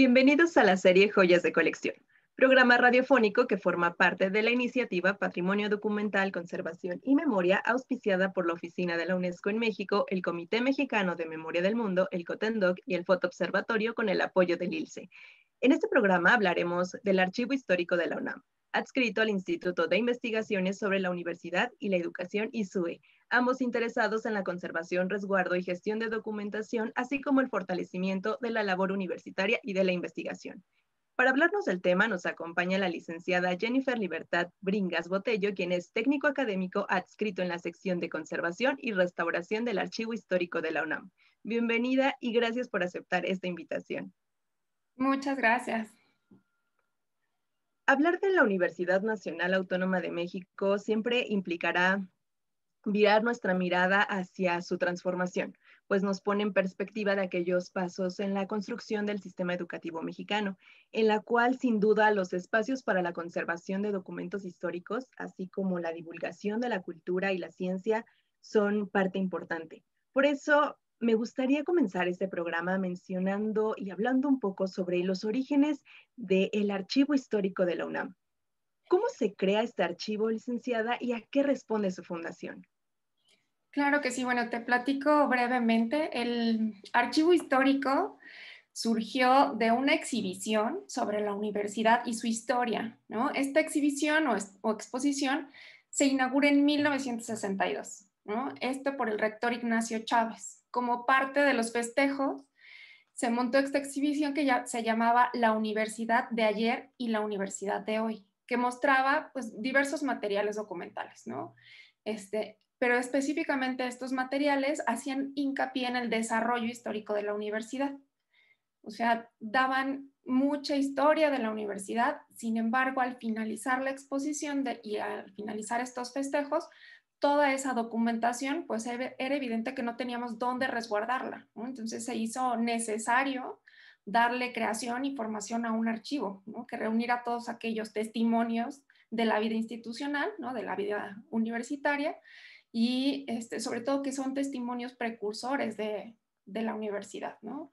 Bienvenidos a la serie Joyas de Colección, programa radiofónico que forma parte de la iniciativa Patrimonio Documental, Conservación y Memoria, auspiciada por la Oficina de la UNESCO en México, el Comité Mexicano de Memoria del Mundo, el COTENDOC y el Foto Observatorio con el apoyo del ILCE. En este programa hablaremos del Archivo Histórico de la UNAM, adscrito al Instituto de Investigaciones sobre la Universidad y la Educación ISUE, ambos interesados en la conservación, resguardo y gestión de documentación, así como el fortalecimiento de la labor universitaria y de la investigación. Para hablarnos del tema nos acompaña la licenciada Jennifer Libertad Bringas Botello, quien es técnico académico adscrito en la sección de conservación y restauración del Archivo Histórico de la UNAM. Bienvenida y gracias por aceptar esta invitación. Muchas gracias hablar de la Universidad Nacional Autónoma de México siempre implicará virar nuestra mirada hacia su transformación, pues nos pone en perspectiva de aquellos pasos en la construcción del sistema educativo mexicano, en la cual sin duda los espacios para la conservación de documentos históricos, así como la divulgación de la cultura y la ciencia, son parte importante. Por eso me gustaría comenzar este programa mencionando y hablando un poco sobre los orígenes del Archivo Histórico de la UNAM. ¿Cómo se crea este archivo, licenciada, y a qué responde su fundación? Claro que sí, bueno, te platico brevemente. El archivo histórico surgió de una exhibición sobre la universidad y su historia, Esta exhibición o, exposición se inaugura en 1962, Esto por el rector Ignacio Chávez como parte de los festejos, se montó esta exhibición que ya se llamaba La Universidad de ayer y la Universidad de hoy, que mostraba pues, diversos materiales documentales, ¿no? Este, pero específicamente estos materiales hacían hincapié en el desarrollo histórico de la universidad. O sea, daban mucha historia de la universidad, sin embargo, al finalizar la exposición y al finalizar estos festejos, toda esa documentación, pues era evidente que no teníamos dónde resguardarla. Entonces se hizo necesario darle creación y formación a un archivo, que reuniera todos aquellos testimonios de la vida institucional, ¿no? de la vida universitaria, y este, sobre todo que son testimonios precursores de, de la universidad. ¿no?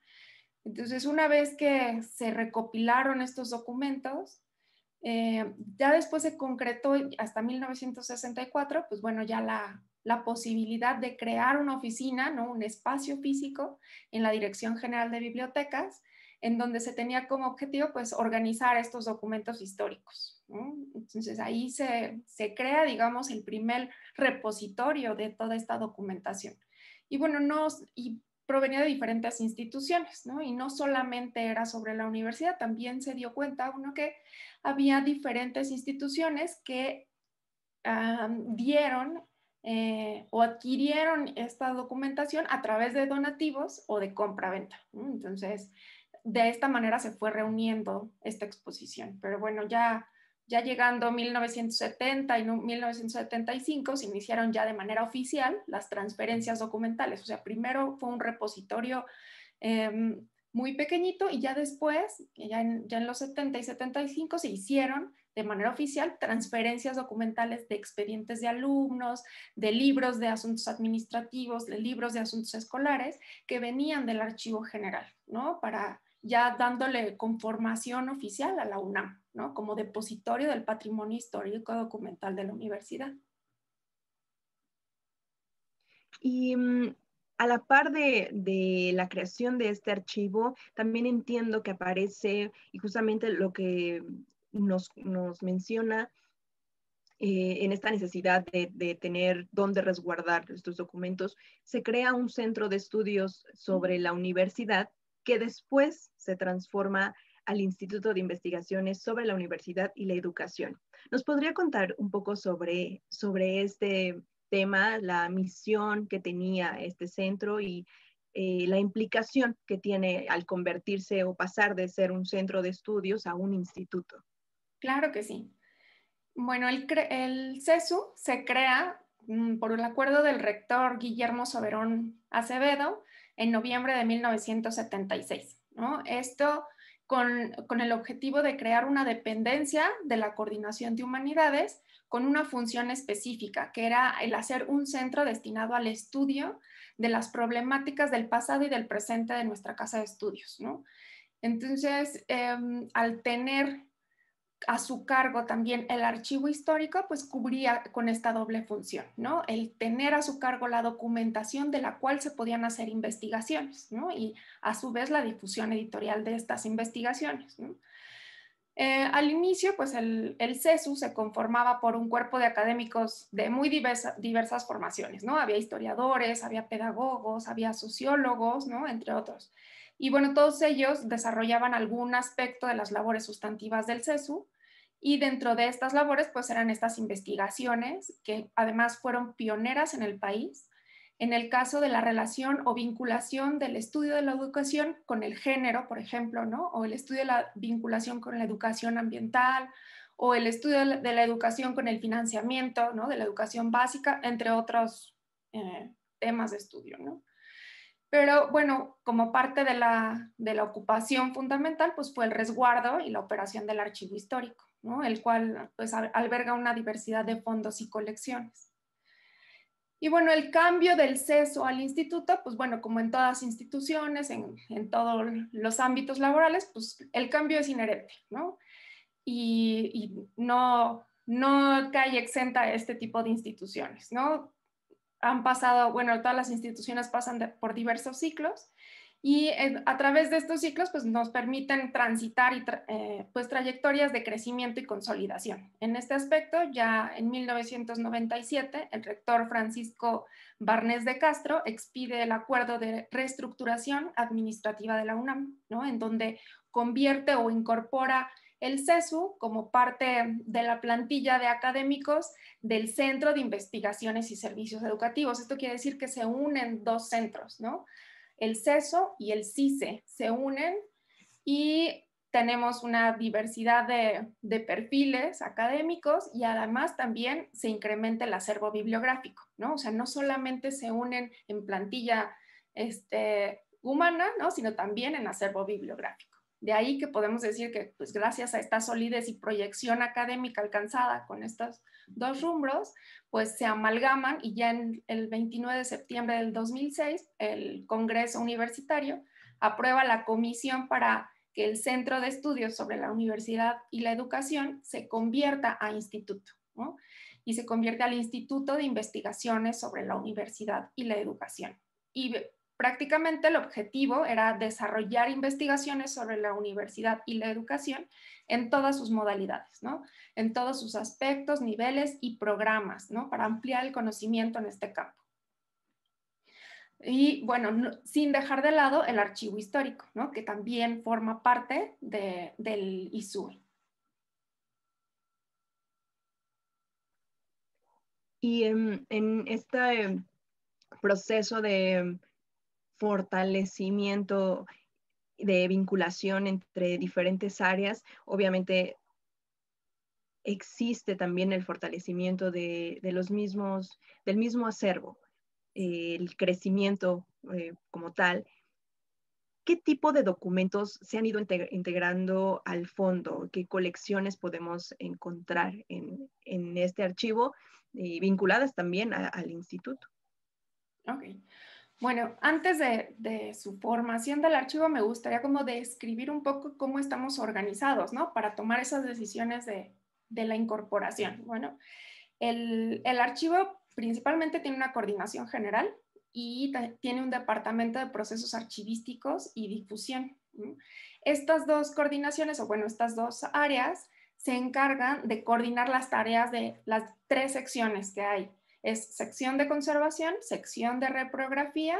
Entonces, una vez que se recopilaron estos documentos, eh, ya después se concretó hasta 1964, pues bueno, ya la, la posibilidad de crear una oficina, ¿no? un espacio físico en la Dirección General de Bibliotecas, en donde se tenía como objetivo pues, organizar estos documentos históricos. Entonces ahí se, crea, digamos, el primer repositorio de toda esta documentación. Y bueno, no, provenía de diferentes instituciones, ¿no? Y no solamente era sobre la universidad, también se dio cuenta uno que había diferentes instituciones que dieron eh, o adquirieron esta documentación a través de donativos o de compra-venta. Entonces, de esta manera se fue reuniendo esta exposición. Pero bueno, ya ya llegando 1970 y 1975 se iniciaron ya de manera oficial las transferencias documentales. O sea, primero fue un repositorio em, muy pequeñito y ya después, ya en, ya en, los 70 y 75, se hicieron de manera oficial transferencias documentales de expedientes de alumnos, de libros de asuntos administrativos, de libros de asuntos escolares que venían del archivo general, ¿no? Para ya dándole conformación oficial a la UNAM, Como depositorio del patrimonio histórico documental de la universidad. Y mm, a la par de, la creación de este archivo, también entiendo que aparece, y justamente lo que nos, menciona eh, en esta necesidad de, tener dónde resguardar estos documentos, se crea un centro de estudios sobre la universidad que después se transforma al Instituto de Investigaciones sobre la Universidad y la Educación. ¿Nos podría contar un poco sobre, este tema, la misión que tenía este centro y eh, la implicación que tiene al convertirse o pasar de ser un centro de estudios a un instituto? Claro que sí. Bueno, el, el CESU se crea mm, por el acuerdo del rector Guillermo Soberón Acevedo en noviembre de 1976. ¿no? Esto con, con el objetivo de crear una dependencia de la coordinación de humanidades con una función específica, que era el hacer un centro destinado al estudio de las problemáticas del pasado y del presente de nuestra casa de estudios. ¿no? Entonces, em, al tener a su cargo también el archivo histórico, pues cubría con esta doble función, ¿no? El tener a su cargo la documentación de la cual se podían hacer investigaciones, ¿no? Y a su vez la difusión editorial de estas investigaciones, ¿no? Eh, al inicio, pues el, el, CESU se conformaba por un cuerpo de académicos de muy diversas formaciones, ¿no? Había historiadores, había pedagogos, había sociólogos, ¿no? Entre otros. Y bueno, todos ellos desarrollaban algún aspecto de las labores sustantivas del CESU y dentro de estas labores pues eran estas investigaciones que además fueron pioneras en el país en el caso de la relación o vinculación del estudio de la educación con el género, por ejemplo, ¿no? o el estudio de la vinculación con la educación ambiental, o el estudio de la educación con el financiamiento ¿no? de la educación básica, entre otros eh, temas de estudio. ¿no? Pero bueno, como parte de la, ocupación fundamental, pues fue el resguardo y la operación del archivo histórico, ¿no? el cual pues, alberga una diversidad de fondos y colecciones. Y bueno, el cambio del CESO al instituto, pues bueno, como en todas instituciones, en, todos los ámbitos laborales, pues el cambio es inherente, ¿no? Y, no, no cae exenta este tipo de instituciones, ¿no? han pasado, bueno, todas las instituciones pasan por diversos ciclos y eh, a través de estos ciclos pues, nos permiten transitar y eh, pues, trayectorias de crecimiento y consolidación. En este aspecto, ya en 1997, el rector Francisco Barnés de Castro expide el acuerdo de reestructuración administrativa de la UNAM, ¿no? en donde convierte o incorpora el CESU como parte de la plantilla de académicos del Centro de Investigaciones y Servicios Educativos. Esto quiere decir que se unen dos centros, ¿no? El CESO y el Cise se unen y tenemos una diversidad de, perfiles académicos y además también se incrementa el acervo bibliográfico, ¿no? O sea, no solamente se unen en plantilla este, humana, ¿no? Sino también en acervo bibliográfico. De ahí que podemos decir que, pues gracias a esta solidez y proyección académica alcanzada con estos dos rumbros, pues se amalgaman y ya en el 29 de septiembre del 2006, el Congreso Universitario aprueba la comisión para que el Centro de Estudios sobre la Universidad y la Educación se convierta a instituto, ¿no? Y se convierte al Instituto de Investigaciones sobre la Universidad y la Educación. Y Prácticamente el objetivo era desarrollar investigaciones sobre la universidad y la educación en todas sus modalidades, ¿no? en todos sus aspectos, niveles y programas, ¿no? para ampliar el conocimiento en este campo. Y bueno, sin dejar de lado el archivo histórico, ¿no? que también forma parte del ISUE. Y en este proceso de fortalecimiento de vinculación entre diferentes áreas. Obviamente existe también el fortalecimiento de, los mismos, del mismo acervo, el crecimiento eh, como tal. ¿Qué tipo de documentos se han ido integrando al fondo? ¿Qué colecciones podemos encontrar en, este archivo y vinculadas también al instituto? Okay. Bueno, antes de, su formación del archivo, me gustaría como describir un poco cómo estamos organizados, ¿no? Para tomar esas decisiones de, la incorporación. Bueno, el, archivo principalmente tiene una coordinación general y tiene un departamento de procesos archivísticos y difusión. Estas dos coordinaciones, o bueno, estas dos áreas, se encargan de coordinar las tareas de las tres secciones que hay es sección de conservación, sección de reprografía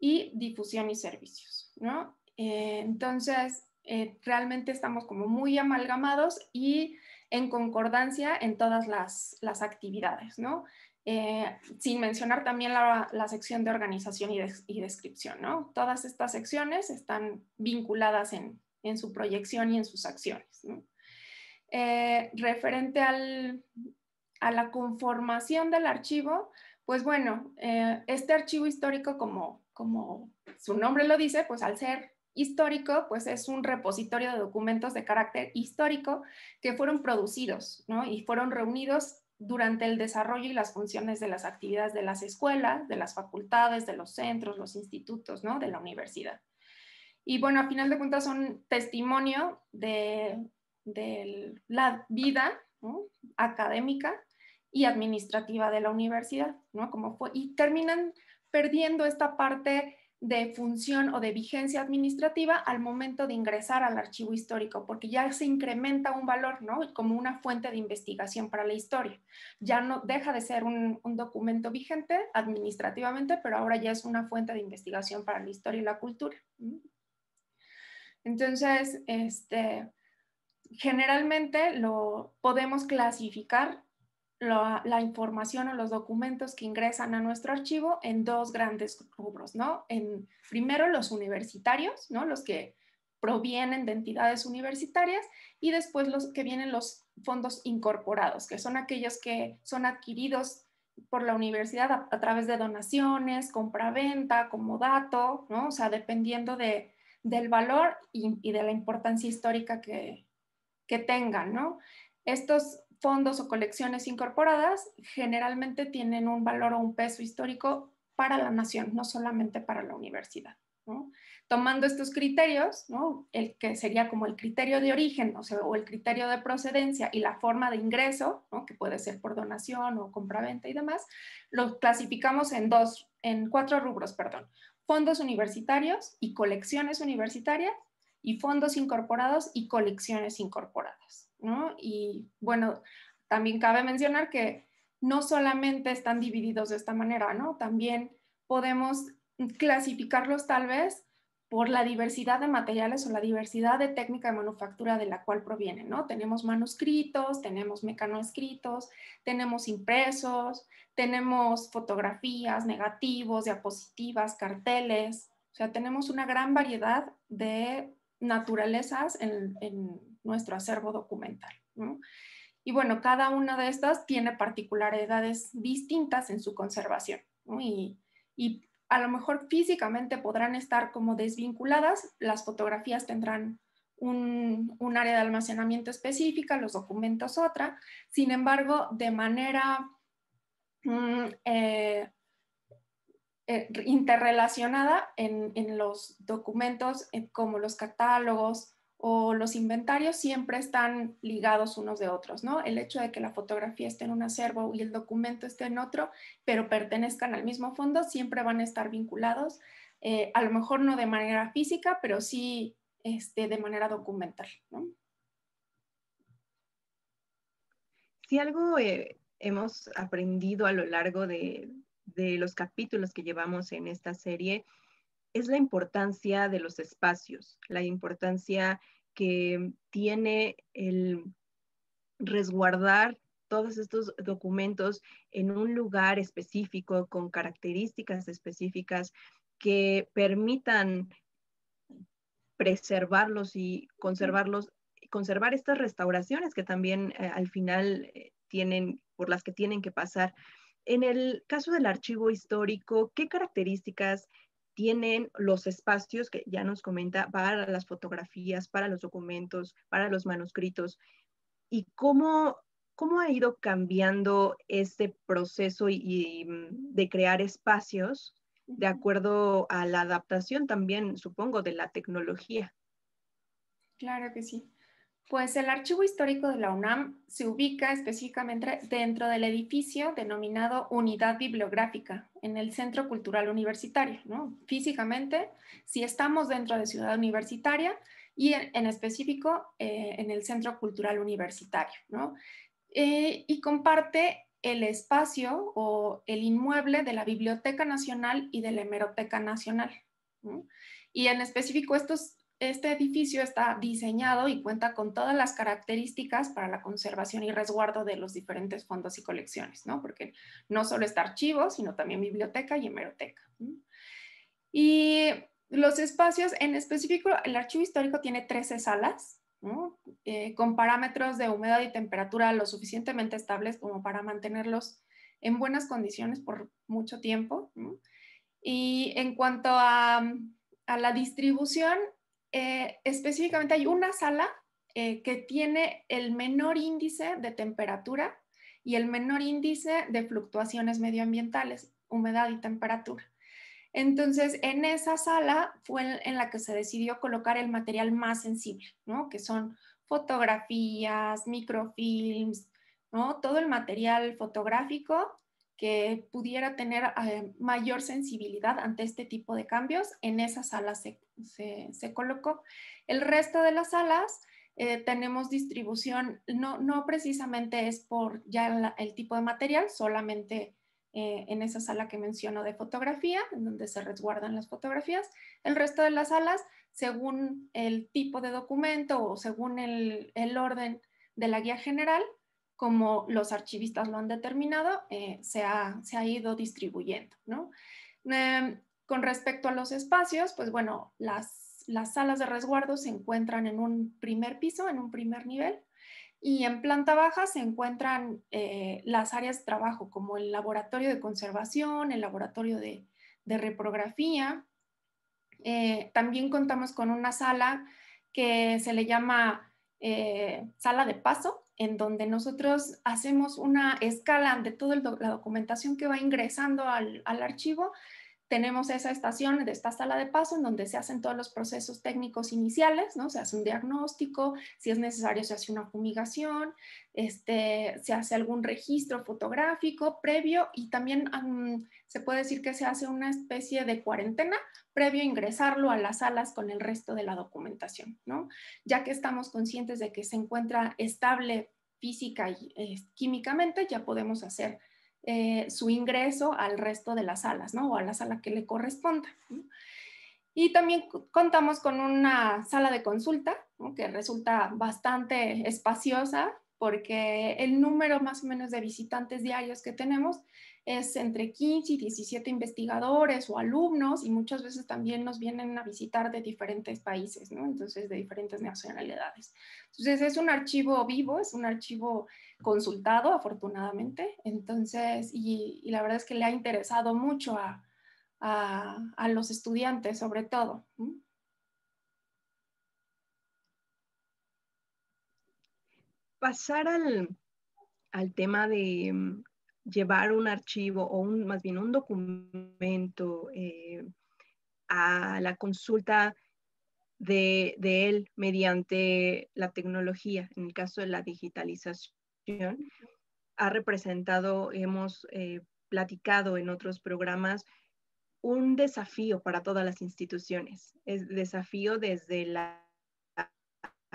y difusión y servicios, ¿no? Eh, entonces, eh, realmente estamos como muy amalgamados y en concordancia en todas las, actividades, ¿no? Eh, sin mencionar también la, sección de organización y, descripción, ¿no? Todas estas secciones están vinculadas en, su proyección y en sus acciones, referente al, a la conformación del archivo, pues bueno, eh, este archivo histórico, como, como su nombre lo dice, pues al ser histórico, pues es un repositorio de documentos de carácter histórico que fueron producidos ¿no? y fueron reunidos durante el desarrollo y las funciones de las actividades de las escuelas, de las facultades, de los centros, los institutos, ¿no? de la universidad. Y bueno, a final de cuentas son testimonio de, la vida académica y administrativa de la universidad, ¿no? Como fue, y terminan perdiendo esta parte de función o de vigencia administrativa al momento de ingresar al archivo histórico, porque ya se incrementa un valor, ¿no? Como una fuente de investigación para la historia. Ya no deja de ser un, un documento vigente administrativamente, pero ahora ya es una fuente de investigación para la historia y la cultura. Entonces, este, generalmente lo podemos clasificar la, información o los documentos que ingresan a nuestro archivo en dos grandes rubros, ¿no? En, primero los universitarios, ¿no? Los que provienen de entidades universitarias y después los que vienen los fondos incorporados, que son aquellos que son adquiridos por la universidad a, través de donaciones, compra-venta, como dato, ¿no? O sea, dependiendo de, del valor y, de la importancia histórica que, que tengan, ¿no? Estos fondos o colecciones incorporadas generalmente tienen un valor o un peso histórico para la nación, no solamente para la universidad. Tomando estos criterios, el que sería como el criterio de origen o, el criterio de procedencia y la forma de ingreso, que puede ser por donación o compraventa y demás, los clasificamos en, dos, en cuatro rubros, perdón. Fondos universitarios y colecciones universitarias y fondos incorporados y colecciones incorporadas. Y bueno, también cabe mencionar que no solamente están divididos de esta manera, ¿no? También podemos clasificarlos tal vez por la diversidad de materiales o la diversidad de técnica de manufactura de la cual provienen, ¿no? Tenemos manuscritos, tenemos mecanoescritos, tenemos impresos, tenemos fotografías, negativos, diapositivas, carteles, o sea, tenemos una gran variedad de naturalezas en, en nuestro acervo documental. Y bueno, cada una de estas tiene particularidades distintas en su conservación y, a lo mejor físicamente podrán estar como desvinculadas, las fotografías tendrán un, área de almacenamiento específica, los documentos otra, sin embargo, de manera mm, eh, eh, interrelacionada en, los documentos como los catálogos, o los inventarios siempre están ligados unos de otros, ¿no? El hecho de que la fotografía esté en un acervo y el documento esté en otro, pero pertenezcan al mismo fondo, siempre van a estar vinculados, eh, a lo mejor no de manera física, pero sí este, de manera documental, ¿no? Si algo eh, hemos aprendido a lo largo de los capítulos que llevamos en esta serie es la importancia de los espacios, la importancia que tiene el resguardar todos estos documentos en un lugar específico, con características específicas que permitan preservarlos y conservarlos, conservar estas restauraciones que también eh, al final eh, tienen, por las que tienen que pasar. En el caso del archivo histórico, ¿qué características tienen los espacios que ya nos comenta para las fotografías, para los documentos, para los manuscritos y cómo, cómo ha ido cambiando este proceso mm, de crear espacios de acuerdo a la adaptación también, supongo, de la tecnología. Claro que sí. Pues el archivo histórico de la UNAM se ubica específicamente dentro del edificio denominado Unidad Bibliográfica, en el Centro Cultural Universitario. ¿no? Físicamente, si estamos dentro de Ciudad Universitaria y en, específico eh, en el Centro Cultural Universitario. ¿no? Eh, y comparte el espacio o el inmueble de la Biblioteca Nacional y de la Hemeroteca Nacional. ¿no? Y en específico estos este edificio está diseñado y cuenta con todas las características para la conservación y resguardo de los diferentes fondos y colecciones, ¿no? Porque no solo está archivo, sino también biblioteca y hemeroteca. Y los espacios, en específico, el archivo histórico tiene 13 salas, eh, con parámetros de humedad y temperatura lo suficientemente estables como para mantenerlos en buenas condiciones por mucho tiempo. Y en cuanto a la distribución, eh, específicamente hay una sala eh, que tiene el menor índice de temperatura y el menor índice de fluctuaciones medioambientales, humedad y temperatura. Entonces, en esa sala fue en la que se decidió colocar el material más sensible, ¿no? que son fotografías, microfilms, todo el material fotográfico que pudiera tener eh, mayor sensibilidad ante este tipo de cambios. En esa sala se, colocó. El resto de las salas eh, tenemos distribución, no, precisamente es por ya el tipo de material, solamente eh, en esa sala que menciono de fotografía, en donde se resguardan las fotografías. El resto de las salas, según el tipo de documento o según el orden de la guía general, como los archivistas lo han determinado, eh, se, ha, se, ha, ido distribuyendo. ¿no? Em, con respecto a los espacios, pues bueno, las, salas de resguardo se encuentran en un primer piso, en un primer nivel, y en planta baja se encuentran eh, las áreas de trabajo, como el laboratorio de conservación, el laboratorio de, reprografía. Eh, también contamos con una sala que se le llama sala de paso, en donde nosotros hacemos una escala de toda la documentación que va ingresando al, al archivo tenemos esa estación de esta sala de paso en donde se hacen todos los procesos técnicos iniciales, ¿no? Se hace un diagnóstico, si es necesario se hace una fumigación, este, se hace algún registro fotográfico previo y también se puede decir que se hace una especie de cuarentena previo a ingresarlo a las salas con el resto de la documentación, ¿no? Ya que estamos conscientes de que se encuentra estable física y eh, químicamente, ya podemos hacer eh, su ingreso al resto de las salas, ¿no? O a la sala que le corresponda. Y también contamos con una sala de consulta, que resulta bastante espaciosa, porque el número más o menos de visitantes diarios que tenemos es entre 15 y 17 investigadores o alumnos y muchas veces también nos vienen a visitar de diferentes países, ¿no? Entonces, de diferentes nacionalidades. Entonces, es un archivo vivo, es un archivo consultado, afortunadamente. Entonces, y, la verdad es que le ha interesado mucho a, los estudiantes, sobre todo. Pasar al tema de llevar un archivo o un, más bien un documento eh, a la consulta de, él mediante la tecnología, en el caso de la digitalización, ha representado, hemos eh, platicado en otros programas, un desafío para todas las instituciones. Es desafío desde la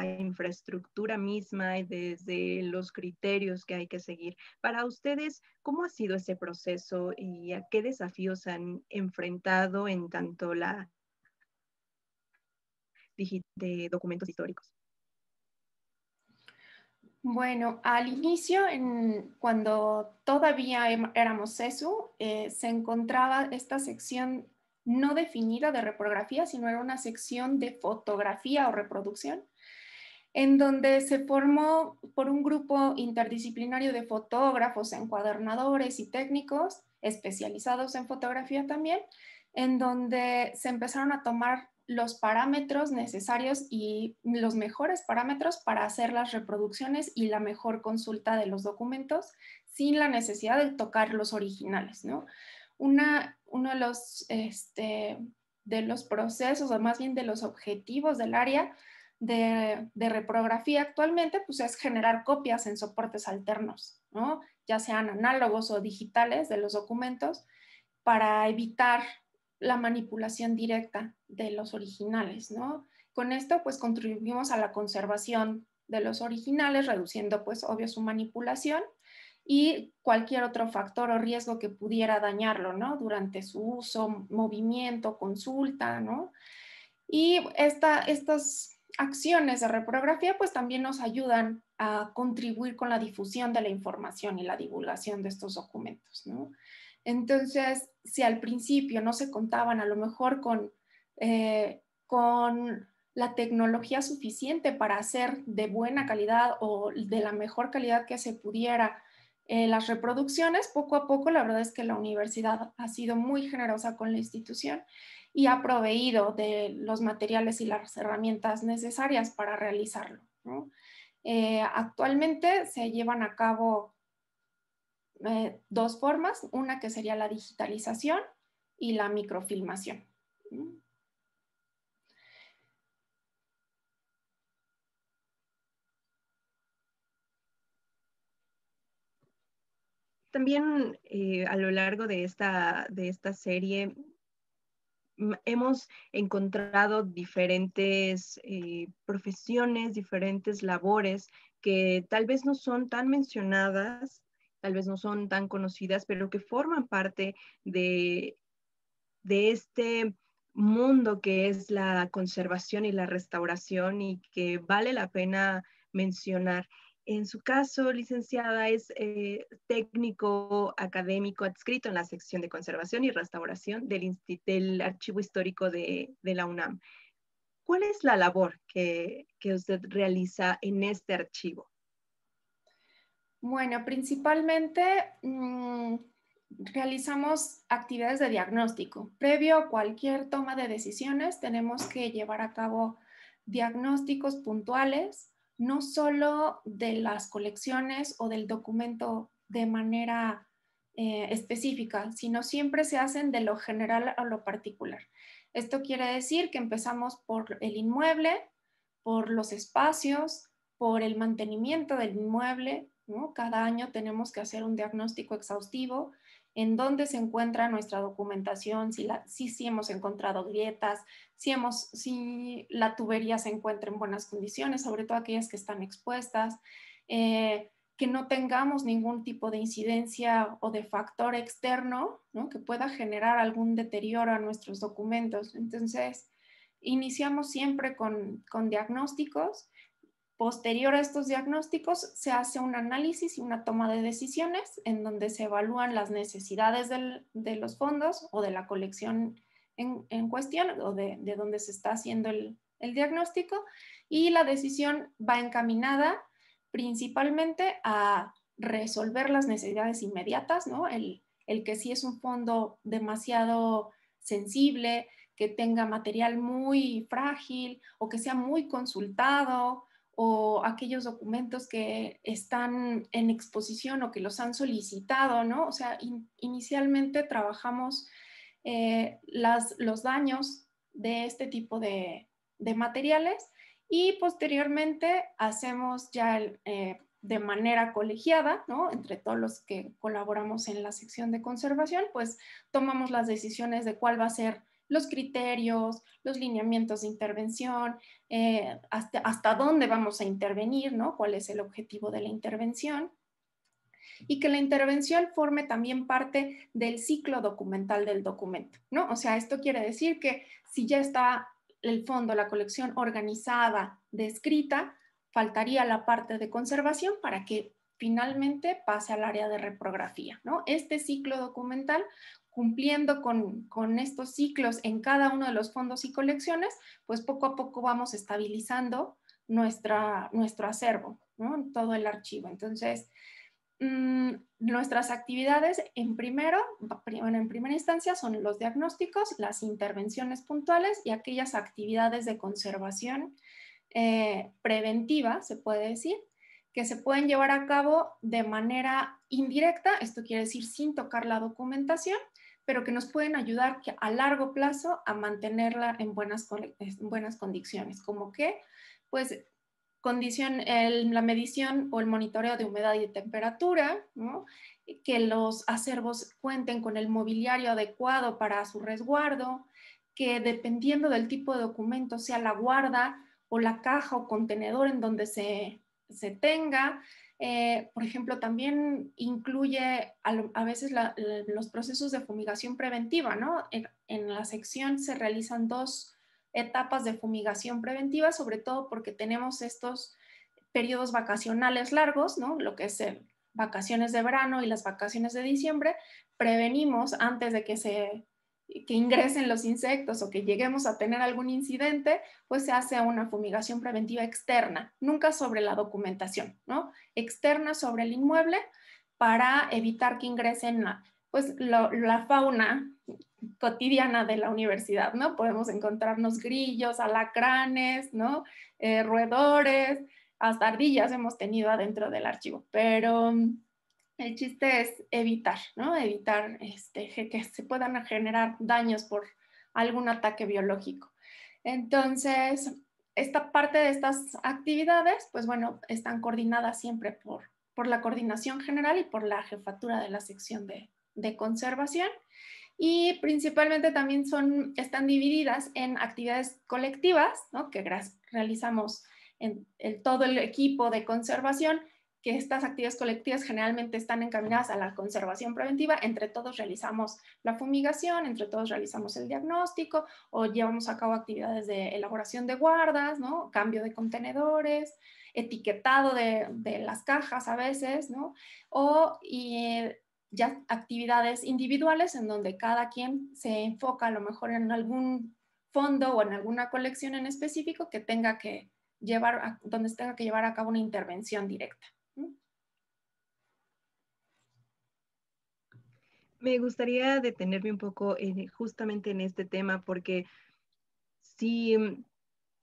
infraestructura misma y desde los criterios que hay que seguir. Para ustedes, ¿cómo ha sido ese proceso y a qué desafíos han enfrentado en tanto la de documentos históricos? Bueno, al inicio, cuando todavía em, éramos eso, eh, se encontraba esta sección no definida de reprografía, sino era una sección de fotografía o reproducción, en donde se formó por un grupo interdisciplinario de fotógrafos, encuadernadores y técnicos especializados en fotografía también, en donde se empezaron a tomar los parámetros necesarios y los mejores parámetros para hacer las reproducciones y la mejor consulta de los documentos sin la necesidad de tocar los originales, uno de los, este, de los procesos, o más bien de los objetivos del área, de, reprografía actualmente pues es generar copias en soportes alternos, ¿no? ya sean análogos o digitales de los documentos, para evitar la manipulación directa de los originales. ¿no? Con esto pues contribuimos a la conservación de los originales, reduciendo pues obvio su manipulación y cualquier otro factor o riesgo que pudiera dañarlo ¿no? durante su uso, movimiento, consulta. ¿no? Y esta, estas acciones de reprografía pues también nos ayudan a contribuir con la difusión de la información y la divulgación de estos documentos, Entonces, si al principio no se contaban a lo mejor con, eh, con la tecnología suficiente para hacer de buena calidad o de la mejor calidad que se pudiera eh, las reproducciones. Poco a poco, la verdad es que la universidad ha sido muy generosa con la institución y ha proveído de los materiales y las herramientas necesarias para realizarlo. Eh, actualmente se llevan a cabo eh, dos formas, una que sería la digitalización y la microfilmación. También eh, a lo largo de esta, serie hemos encontrado diferentes eh, profesiones, diferentes labores que tal vez no son tan mencionadas, tal vez no son tan conocidas, pero que forman parte de, de este mundo que es la conservación y la restauración y que vale la pena mencionar. En su caso, licenciada, es eh, técnico académico adscrito en la sección de conservación y restauración del, Archivo Histórico de, la UNAM. ¿Cuál es la labor que, usted realiza en este archivo? Bueno, principalmente mm, realizamos actividades de diagnóstico. Previo a cualquier toma de decisiones, tenemos que llevar a cabo diagnósticos puntuales no solo de las colecciones o del documento de manera eh, específica, sino siempre se hacen de lo general a lo particular. Esto quiere decir que empezamos por el inmueble, por los espacios, por el mantenimiento del inmueble. Cada año tenemos que hacer un diagnóstico exhaustivo en dónde se encuentra nuestra documentación, si, hemos encontrado grietas, si, la tubería se encuentra en buenas condiciones, sobre todo aquellas que están expuestas, eh, que no tengamos ningún tipo de incidencia o de factor externo que pueda generar algún deterioro a nuestros documentos. Entonces, iniciamos siempre con diagnósticos Posterior a estos diagnósticos se hace un análisis y una toma de decisiones en donde se evalúan las necesidades de los fondos o de la colección en, cuestión o de, de, donde se está haciendo el, diagnóstico y la decisión va encaminada principalmente a resolver las necesidades inmediatas, ¿no? El, que sí es un fondo demasiado sensible, que tenga material muy frágil o que sea muy consultado o aquellos documentos que están en exposición o que los han solicitado, ¿no? O sea, inicialmente trabajamos eh, los daños de este tipo de, materiales y posteriormente hacemos ya eh, de manera colegiada, ¿no? entre todos los que colaboramos en la sección de conservación, pues tomamos las decisiones de cuál va a ser los criterios, los lineamientos de intervención, eh, hasta, hasta dónde vamos a intervenir, ¿no? cuál es el objetivo de la intervención y que la intervención forme también parte del ciclo documental del documento, ¿no? O sea, esto quiere decir que si ya está el fondo, la colección organizada, descrita, faltaría la parte de conservación para que finalmente pase al área de reprografía, ¿no? Este ciclo documental cumpliendo con, estos ciclos en cada uno de los fondos y colecciones, pues poco a poco vamos estabilizando nuestro acervo, todo el archivo. Entonces, mm, nuestras actividades en primero, bueno, en primera instancia son los diagnósticos, las intervenciones puntuales y aquellas actividades de conservación eh, preventiva, se puede decir, que se pueden llevar a cabo de manera indirecta, esto quiere decir sin tocar la documentación, pero que nos pueden ayudar a largo plazo a mantenerla en buenas, condiciones, como que, pues, condición, la medición o el monitoreo de humedad y de temperatura, que los acervos cuenten con el mobiliario adecuado para su resguardo, que dependiendo del tipo de documento sea la guarda o la caja o contenedor en donde se tenga, eh, por ejemplo, también incluye a, veces los procesos de fumigación preventiva, ¿no? E, en, la sección se realizan dos etapas de fumigación preventiva, sobre todo porque tenemos estos periodos vacacionales largos, ¿no? Lo que es vacaciones de verano y las vacaciones de diciembre, prevenimos antes de que se que ingresen los insectos o que lleguemos a tener algún incidente, pues se hace una fumigación preventiva externa, nunca sobre la documentación, ¿no? Externa sobre el inmueble para evitar que ingresen la, pues, la fauna cotidiana de la universidad, ¿no? Podemos encontrarnos grillos, alacranes, ¿no? Eh, roedores, hasta ardillas hemos tenido adentro del archivo, pero el chiste es evitar, ¿no? Evitar este, que se puedan generar daños por algún ataque biológico. Entonces, esta parte de estas actividades, pues bueno, están coordinadas siempre por, la coordinación general y por la jefatura de la sección de, conservación. Y principalmente también están divididas en actividades colectivas, ¿no? que realizamos en todo el equipo de conservación que estas actividades colectivas generalmente están encaminadas a la conservación preventiva. Entre todos realizamos la fumigación, entre todos realizamos el diagnóstico o llevamos a cabo actividades de elaboración de guardas, ¿no? cambio de contenedores, etiquetado de, las cajas a veces, ¿no? o eh, ya actividades individuales en donde cada quien se enfoca a lo mejor en algún fondo o en alguna colección en específico que tenga que llevar, donde tenga que llevar a cabo una intervención directa. Me gustaría detenerme un poco justamente en este tema porque si mm,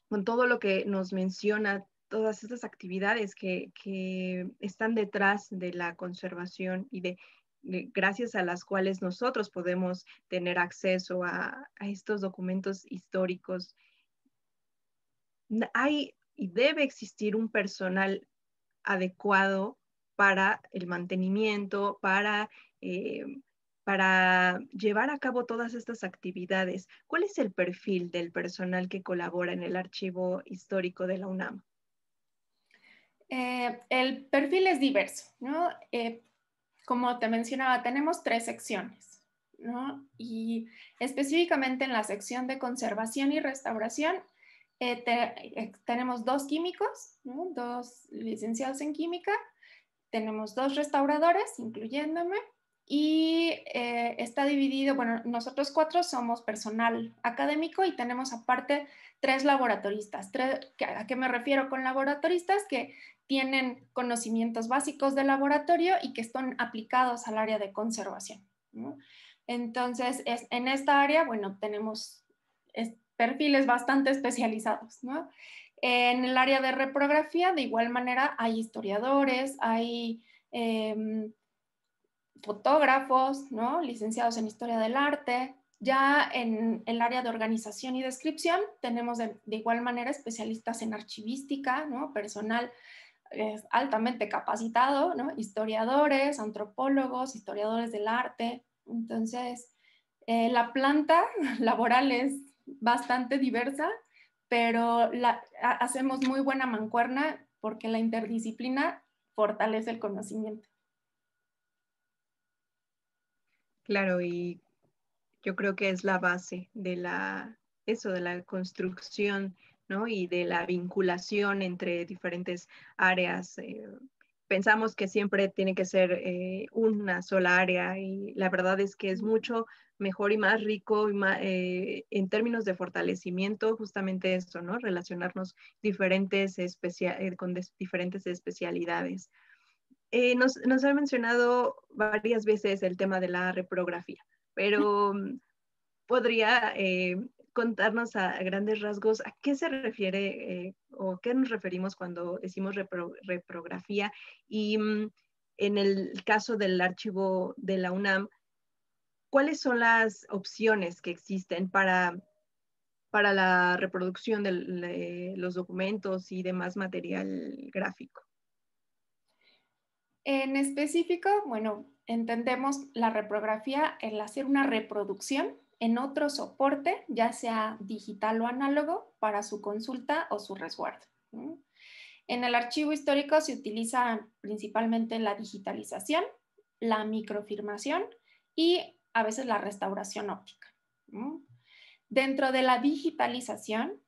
con todo lo que nos menciona, todas estas actividades que, están detrás de la conservación y de, gracias a las cuales nosotros podemos tener acceso a, estos documentos históricos, hay y debe existir un personal adecuado para el mantenimiento, para eh, para llevar a cabo todas estas actividades. ¿Cuál es el perfil del personal que colabora en el archivo histórico de la UNAM? Eh, el perfil es diverso, ¿no? Eh, como te mencionaba, tenemos tres secciones, ¿no? Y específicamente en la sección de conservación y restauración eh, tenemos dos químicos, ¿no? dos licenciados en química, tenemos dos restauradores, incluyéndome, y eh, está dividido, bueno, nosotros cuatro somos personal académico y tenemos aparte tres laboratoristas. ¿A qué me refiero con laboratoristas? Que tienen conocimientos básicos de laboratorio y que están aplicados al área de conservación. Entonces, es, en esta área, bueno, tenemos perfiles bastante especializados. ¿no? En el área de reprografía, de igual manera, hay historiadores, hay... Em, fotógrafos, licenciados en historia del arte. Ya en, el área de organización y descripción tenemos de, igual manera especialistas en archivística, personal eh, altamente capacitado, historiadores, antropólogos, historiadores del arte. Entonces, eh, la planta laboral es bastante diversa, pero hacemos muy buena mancuerna porque la interdisciplina fortalece el conocimiento. Claro, y yo creo que es la base de la, eso, de la construcción, Y de la vinculación entre diferentes áreas. Eh, pensamos que siempre tiene que ser eh, una sola área y la verdad es que es mucho mejor y más rico eh, en términos de fortalecimiento, justamente esto, ¿no? Relacionarnos diferentes con diferentes especialidades. Eh, nos, ha mencionado varias veces el tema de la reprografía, pero mm, podría eh, contarnos a, grandes rasgos a qué se refiere o eh, o qué nos referimos cuando decimos reprografía y mm, en el caso del archivo de la UNAM, ¿cuáles son las opciones que existen para, para la reproducción de los documentos y demás material gráfico? En específico, bueno, entendemos la reprografía, el hacer una reproducción en otro soporte, ya sea digital o análogo, para su consulta o su resguardo. En el archivo histórico se utiliza principalmente la digitalización, la microfirmación y a veces la restauración óptica. Dentro de la digitalización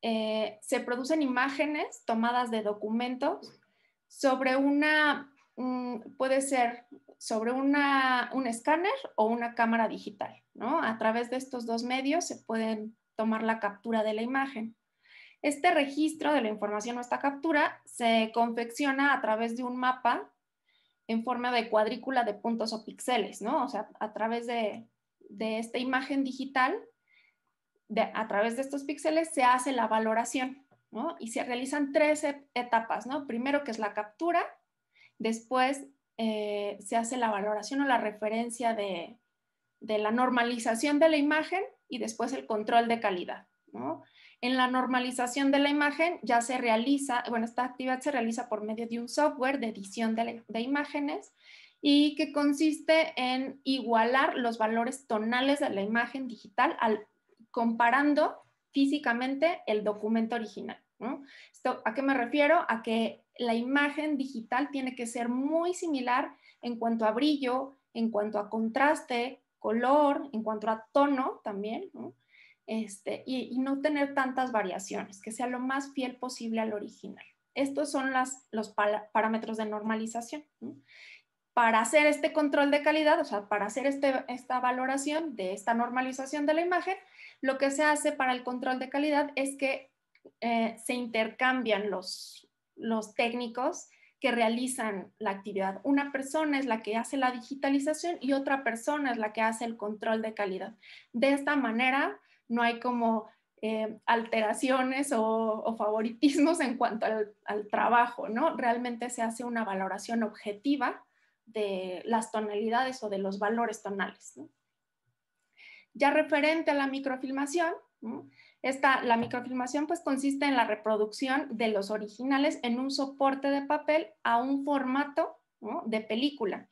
eh, se producen imágenes tomadas de documentos sobre una Mm, puede ser sobre una, un escáner o una cámara digital. ¿no? A través de estos dos medios se pueden tomar la captura de la imagen. Este registro de la información o esta captura se confecciona a través de un mapa en forma de cuadrícula de puntos o píxeles, ¿no? O sea, a través de, de esta imagen digital, de, a través de estos píxeles se hace la valoración, ¿no? Y se realizan tres e, etapas, ¿no? Primero que es la captura, Después eh, se hace la valoración o la referencia de, la normalización de la imagen y después el control de calidad. En la normalización de la imagen ya se realiza, bueno, esta actividad se realiza por medio de un software de edición de, de imágenes y que consiste en igualar los valores tonales de la imagen digital al, comparando físicamente el documento original. ¿A qué me refiero? A que la imagen digital tiene que ser muy similar en cuanto a brillo, en cuanto a contraste, color, en cuanto a tono también, Este, y, no tener tantas variaciones, que sea lo más fiel posible al original. Estos son los parámetros de normalización. Para hacer este control de calidad, o sea, para hacer este, esta valoración de esta normalización de la imagen, lo que se hace para el control de calidad es que eh, se intercambian los, técnicos que realizan la actividad. Una persona es la que hace la digitalización y otra persona es la que hace el control de calidad. De esta manera no hay como eh, alteraciones o, favoritismos en cuanto al, trabajo, ¿no? Realmente se hace una valoración objetiva de las tonalidades o de los valores tonales. Ya referente a la microfilmación, esta, la microfilmación pues consiste en la reproducción de los originales en un soporte de papel a un formato de película,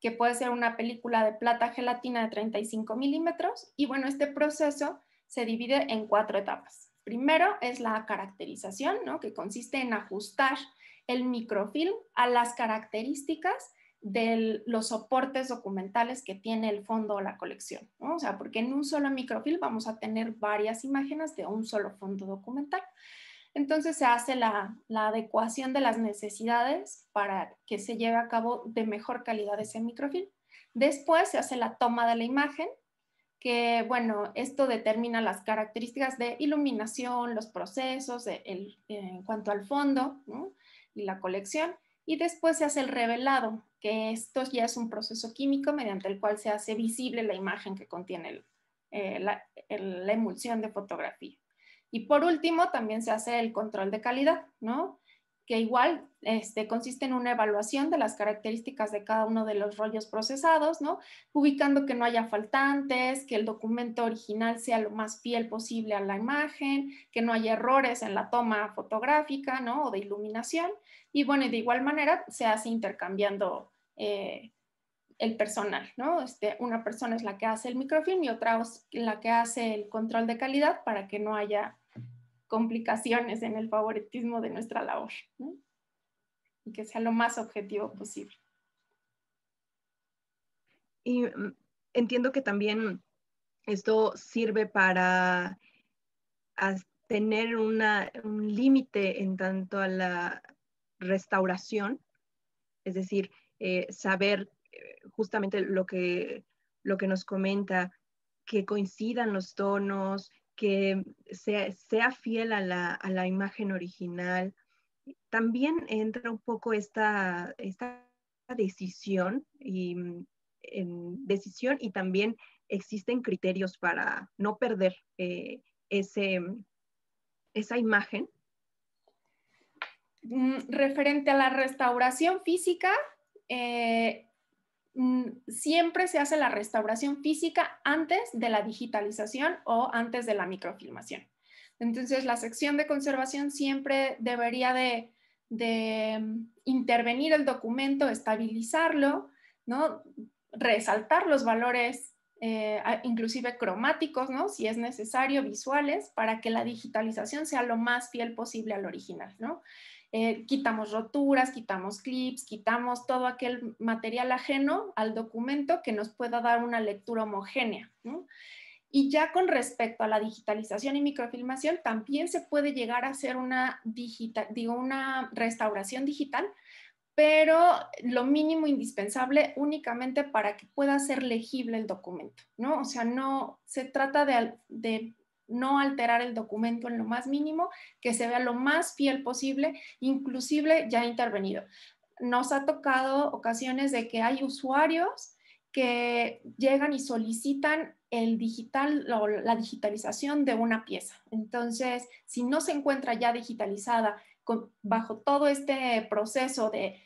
que puede ser una película de plata gelatina de 35 milímetros. Y bueno, este proceso se divide en cuatro etapas. Primero es la caracterización, que consiste en ajustar el microfilm a las características de los soportes documentales que tiene el fondo o la colección, O sea, porque en un solo microfilm vamos a tener varias imágenes de un solo fondo documental. Entonces se hace la, adecuación de las necesidades para que se lleve a cabo de mejor calidad ese microfilm. Después se hace la toma de la imagen, que bueno, esto determina las características de iluminación, los procesos en cuanto al fondo y la colección y después se hace el revelado, que esto ya es un proceso químico mediante el cual se hace visible la imagen que contiene eh, la, la emulsión de fotografía. Y por último, también se hace el control de calidad, ¿no? que igual este, consiste en una evaluación de las características de cada uno de los rollos procesados, ¿no? Ubicando que no haya faltantes, que el documento original sea lo más fiel posible a la imagen, que no haya errores en la toma fotográfica, ¿no? O de iluminación. Y bueno, de igual manera se hace intercambiando eh, el personal, ¿no? Este, una persona es la que hace el microfilm y otra es la que hace el control de calidad para que no haya complicaciones en el favoritismo de nuestra labor y que sea lo más objetivo posible. Y mm, entiendo que también esto sirve para tener un límite en tanto a la restauración, es decir, eh, saber eh, justamente lo que, lo que nos comenta, que coincidan los tonos, que sea, fiel a la, imagen original. También entra un poco esta, esta decisión y mm, decisión y también existen criterios para no perder eh, ese, mm, esa imagen. Mm, referente a la restauración física, eh, Mm, siempre se hace la restauración física antes de la digitalización o antes de la microfilmación. Entonces, la sección de conservación siempre debería de, mm, intervenir el documento, estabilizarlo, resaltar los valores, eh, inclusive cromáticos, si es necesario, visuales, para que la digitalización sea lo más fiel posible al original. Eh, quitamos roturas, quitamos clips, quitamos todo aquel material ajeno al documento que nos pueda dar una lectura homogénea. Y ya con respecto a la digitalización y microfilmación, también se puede llegar a hacer una, digo, una restauración digital, pero lo mínimo indispensable únicamente para que pueda ser legible el documento, ¿no? O sea, no se trata de no alterar el documento en lo más mínimo, que se vea lo más fiel posible, inclusive ya intervenido. Nos ha tocado ocasiones de que hay usuarios que llegan y solicitan el digital la digitalización de una pieza. Entonces, si no se encuentra ya digitalizada bajo todo este proceso de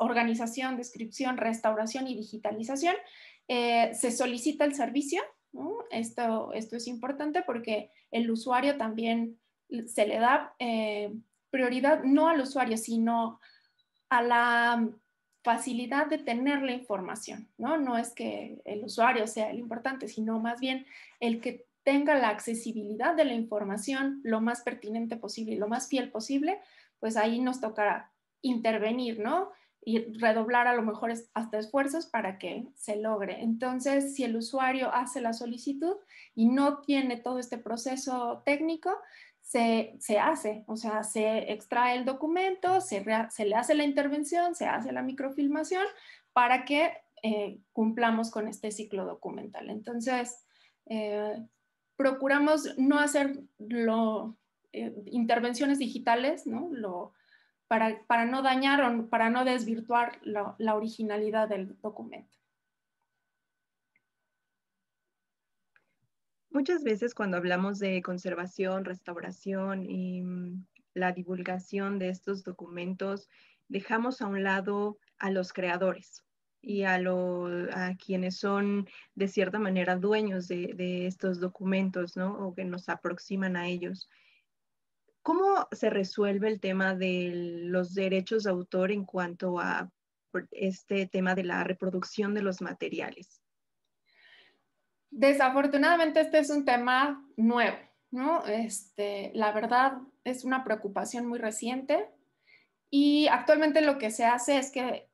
organización, descripción, restauración y digitalización, eh, se solicita el servicio esto, es importante porque el usuario también se le da eh, prioridad no al usuario, sino a la facilidad de tener la información, ¿no? No es que el usuario sea el importante, sino más bien el que tenga la accesibilidad de la información lo más pertinente posible lo más fiel posible, pues ahí nos tocará intervenir, ¿no? y redoblar a lo mejor hasta esfuerzos para que se logre. Entonces, si el usuario hace la solicitud y no tiene todo este proceso técnico, se, hace, o sea, se extrae el documento, se, se, le hace la intervención, se hace la microfilmación para que eh, cumplamos con este ciclo documental. Entonces, eh, procuramos no hacer lo, eh, intervenciones digitales, ¿no? Lo, para, no dañar o para no desvirtuar la, originalidad del documento. Muchas veces cuando hablamos de conservación, restauración y mm, la divulgación de estos documentos, dejamos a un lado a los creadores y a, a quienes son de cierta manera dueños de, de, estos documentos, ¿no? O que nos aproximan a ellos. ¿Cómo se resuelve el tema de los derechos de autor en cuanto a este tema de la reproducción de los materiales? Desafortunadamente este es un tema nuevo, ¿no? Este, la verdad es una preocupación muy reciente y actualmente lo que se hace es que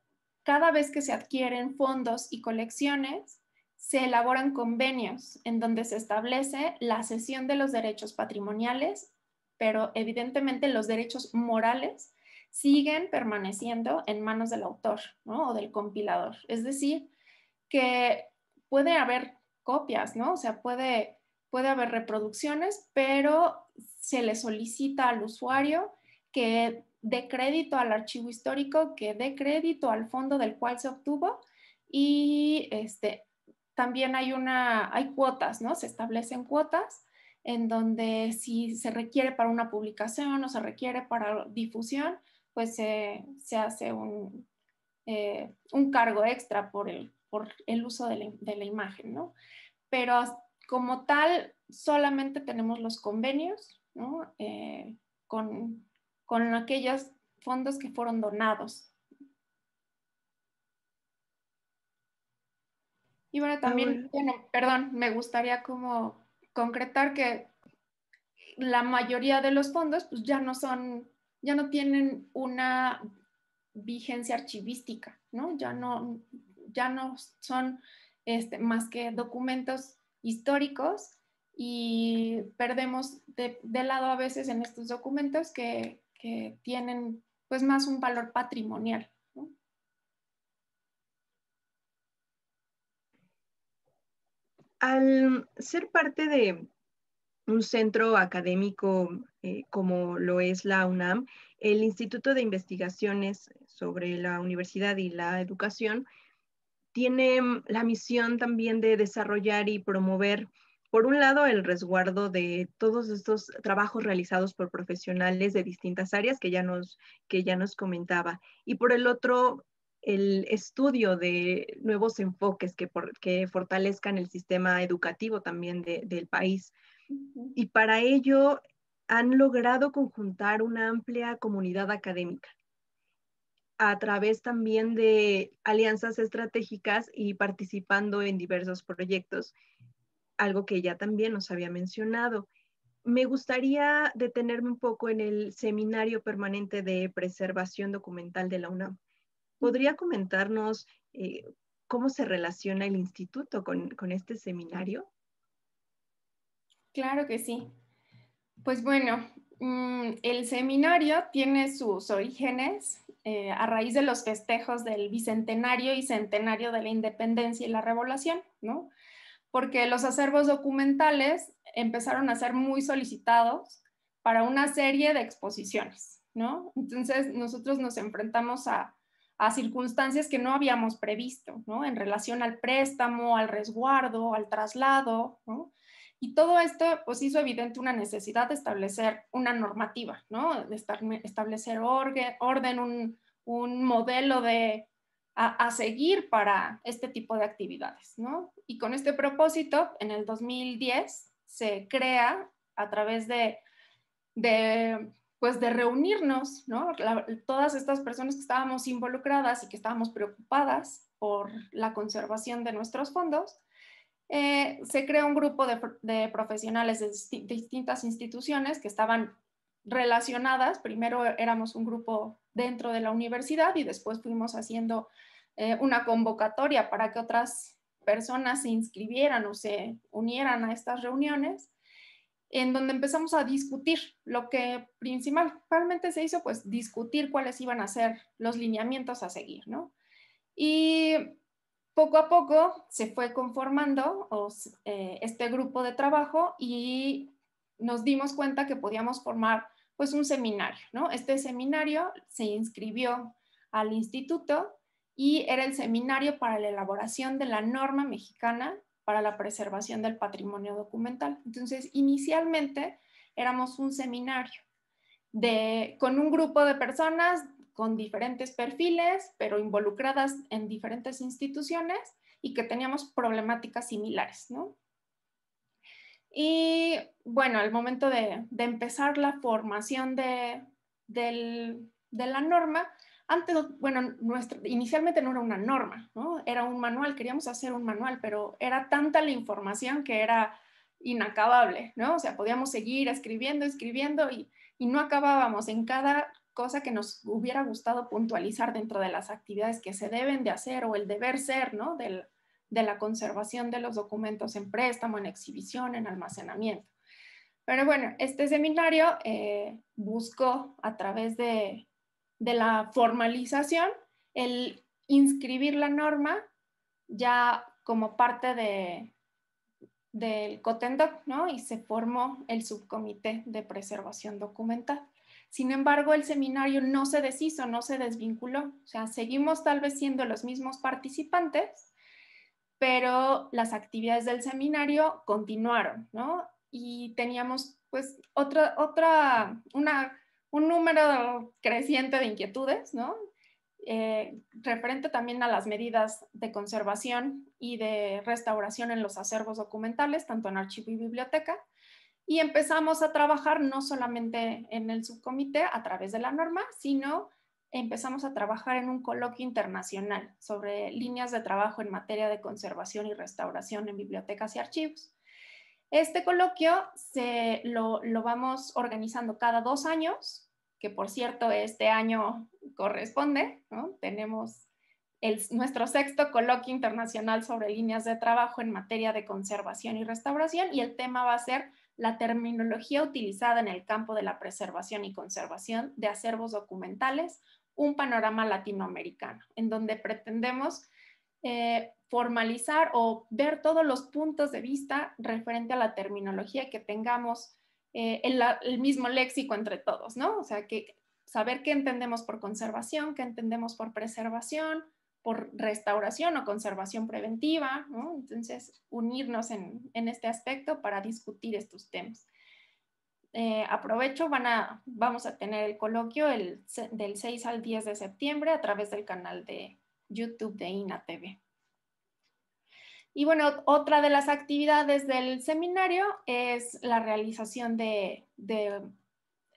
cada vez que se adquieren fondos y colecciones, se elaboran convenios en donde se establece la cesión de los derechos patrimoniales pero evidentemente los derechos morales siguen permaneciendo en manos del autor o del compilador. Es decir, que puede haber copias, ¿no? O sea, puede, puede haber reproducciones, pero se le solicita al usuario que dé crédito al archivo histórico, que dé crédito al fondo del cual se obtuvo y este, también hay, una, hay cuotas, ¿no? Se establecen cuotas en donde si se requiere para una publicación o se requiere para difusión, pues se hace un, eh, un, cargo extra por el, uso de la, imagen, ¿no? Pero como tal, solamente tenemos los convenios, ¿no? Eh, con, con aquellos fondos que fueron donados. Y bueno, ah, también, perdón, me gustaría como concretar que la mayoría de los fondos pues, ya no son, ya no tienen una vigencia archivística, ¿no? Ya no, ya no son este, más que documentos históricos y perdemos de, lado a veces en estos documentos que, que tienen pues más un valor patrimonial. Al ser parte de un centro académico eh, como lo es la UNAM, el Instituto de Investigaciones sobre la Universidad y la Educación tiene mm, la misión también de desarrollar y promover, por un lado, el resguardo de todos estos trabajos realizados por profesionales de distintas áreas que ya nos, que ya nos comentaba, y por el otro, el estudio de nuevos enfoques que, fortalezcan el sistema educativo también del país. Y para ello han logrado conjuntar una amplia comunidad académica a través también de alianzas estratégicas y participando en diversos proyectos, algo que ya también nos había mencionado. Me gustaría detenerme un poco en el Seminario Permanente de Preservación Documental de la UNAM. ¿Podría comentarnos eh, cómo se relaciona el instituto con, este seminario? Claro que sí. Pues bueno, mm, el seminario tiene sus orígenes eh, a raíz de los festejos del bicentenario y centenario de la independencia y la revolución, ¿no? Porque los acervos documentales empezaron a ser muy solicitados para una serie de exposiciones, ¿no? Entonces nosotros nos enfrentamos a a circunstancias que no habíamos previsto, ¿no? En relación al préstamo, al resguardo, al traslado, ¿no? Y todo esto pues hizo evidente una necesidad de establecer una normativa, ¿no? De establecer orden, un, un modelo de, a, seguir para este tipo de actividades, ¿no? Y con este propósito, en el 2010 se crea a través de, de pues de reunirnos, ¿no? todas estas personas que estábamos involucradas y que estábamos preocupadas por la conservación de nuestros fondos, eh, se creó un grupo de, profesionales de, distintas instituciones que estaban relacionadas. Primero éramos un grupo dentro de la universidad y después fuimos haciendo eh, una convocatoria para que otras personas se inscribieran o se unieran a estas reuniones en donde empezamos a discutir lo que principalmente se hizo, pues discutir cuáles iban a ser los lineamientos a seguir, ¿no? Y poco a poco se fue conformando eh, este grupo de trabajo y nos dimos cuenta que podíamos formar pues un seminario, ¿no? Este seminario se inscribió al instituto y era el seminario para la elaboración de la norma mexicana para la preservación del patrimonio documental. Entonces, inicialmente éramos un seminario de, con un grupo de personas con diferentes perfiles, pero involucradas en diferentes instituciones y que teníamos problemáticas similares, ¿no? Y bueno, al momento de, empezar la formación de la norma, antes, bueno, nuestro, inicialmente no era una norma, ¿no? Era un manual, queríamos hacer un manual, pero era tanta la información que era inacabable, ¿no? O sea, podíamos seguir escribiendo, escribiendo y, y no acabábamos en cada cosa que nos hubiera gustado puntualizar dentro de las actividades que se deben de hacer o el deber ser, ¿no? Del, de la conservación de los documentos en préstamo, en exhibición, en almacenamiento. Pero bueno, este seminario eh, buscó a través de de la formalización, el inscribir la norma ya como parte de, del COTENDOC, ¿no? Y se formó el subcomité de preservación documental. Sin embargo, el seminario no se deshizo, no se desvinculó. O sea, seguimos tal vez siendo los mismos participantes, pero las actividades del seminario continuaron, ¿no? Y teníamos pues otra, otra, una un número creciente de inquietudes, ¿no? Eh, referente también a las medidas de conservación y de restauración en los acervos documentales, tanto en archivo y biblioteca. Y empezamos a trabajar no solamente en el subcomité a través de la norma, sino empezamos a trabajar en un coloquio internacional sobre líneas de trabajo en materia de conservación y restauración en bibliotecas y archivos. Este coloquio se lo, lo vamos organizando cada dos años que por cierto este año corresponde, tenemos nuestro sexto coloquio internacional sobre líneas de trabajo en materia de conservación y restauración y el tema va a ser la terminología utilizada en el campo de la preservación y conservación de acervos documentales, un panorama latinoamericano, en donde pretendemos eh, formalizar o ver todos los puntos de vista referente a la terminología que tengamos eh, el, mismo léxico entre todos, ¿no? O sea, que saber qué entendemos por conservación, qué entendemos por preservación, por restauración o conservación preventiva, ¿no? Entonces, unirnos en, este aspecto para discutir estos temas. Eh, aprovecho, vamos a tener el coloquio del 6 al 10 de septiembre a través del canal de YouTube de INA TV. Y bueno, otra de las actividades del seminario es la realización de,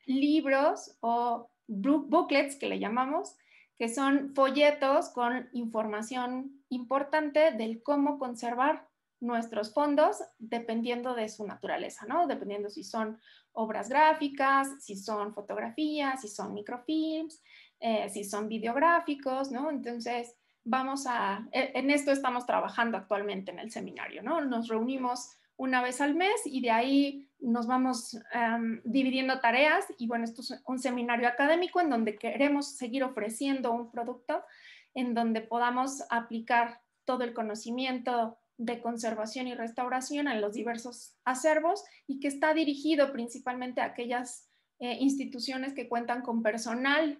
libros o booklets, que le llamamos, que son folletos con información importante del cómo conservar nuestros fondos dependiendo de su naturaleza, ¿no? Dependiendo si son obras gráficas, si son fotografías, si son microfilms, eh, si son videográficos, ¿no? Entonces, vamos a, e, en esto estamos trabajando actualmente en el seminario, ¿no? Nos reunimos una vez al mes y de ahí nos vamos em, dividiendo tareas y bueno, esto es un seminario académico en donde queremos seguir ofreciendo un producto en donde podamos aplicar todo el conocimiento de conservación y restauración en los diversos acervos y que está dirigido principalmente a aquellas eh, instituciones que cuentan con personal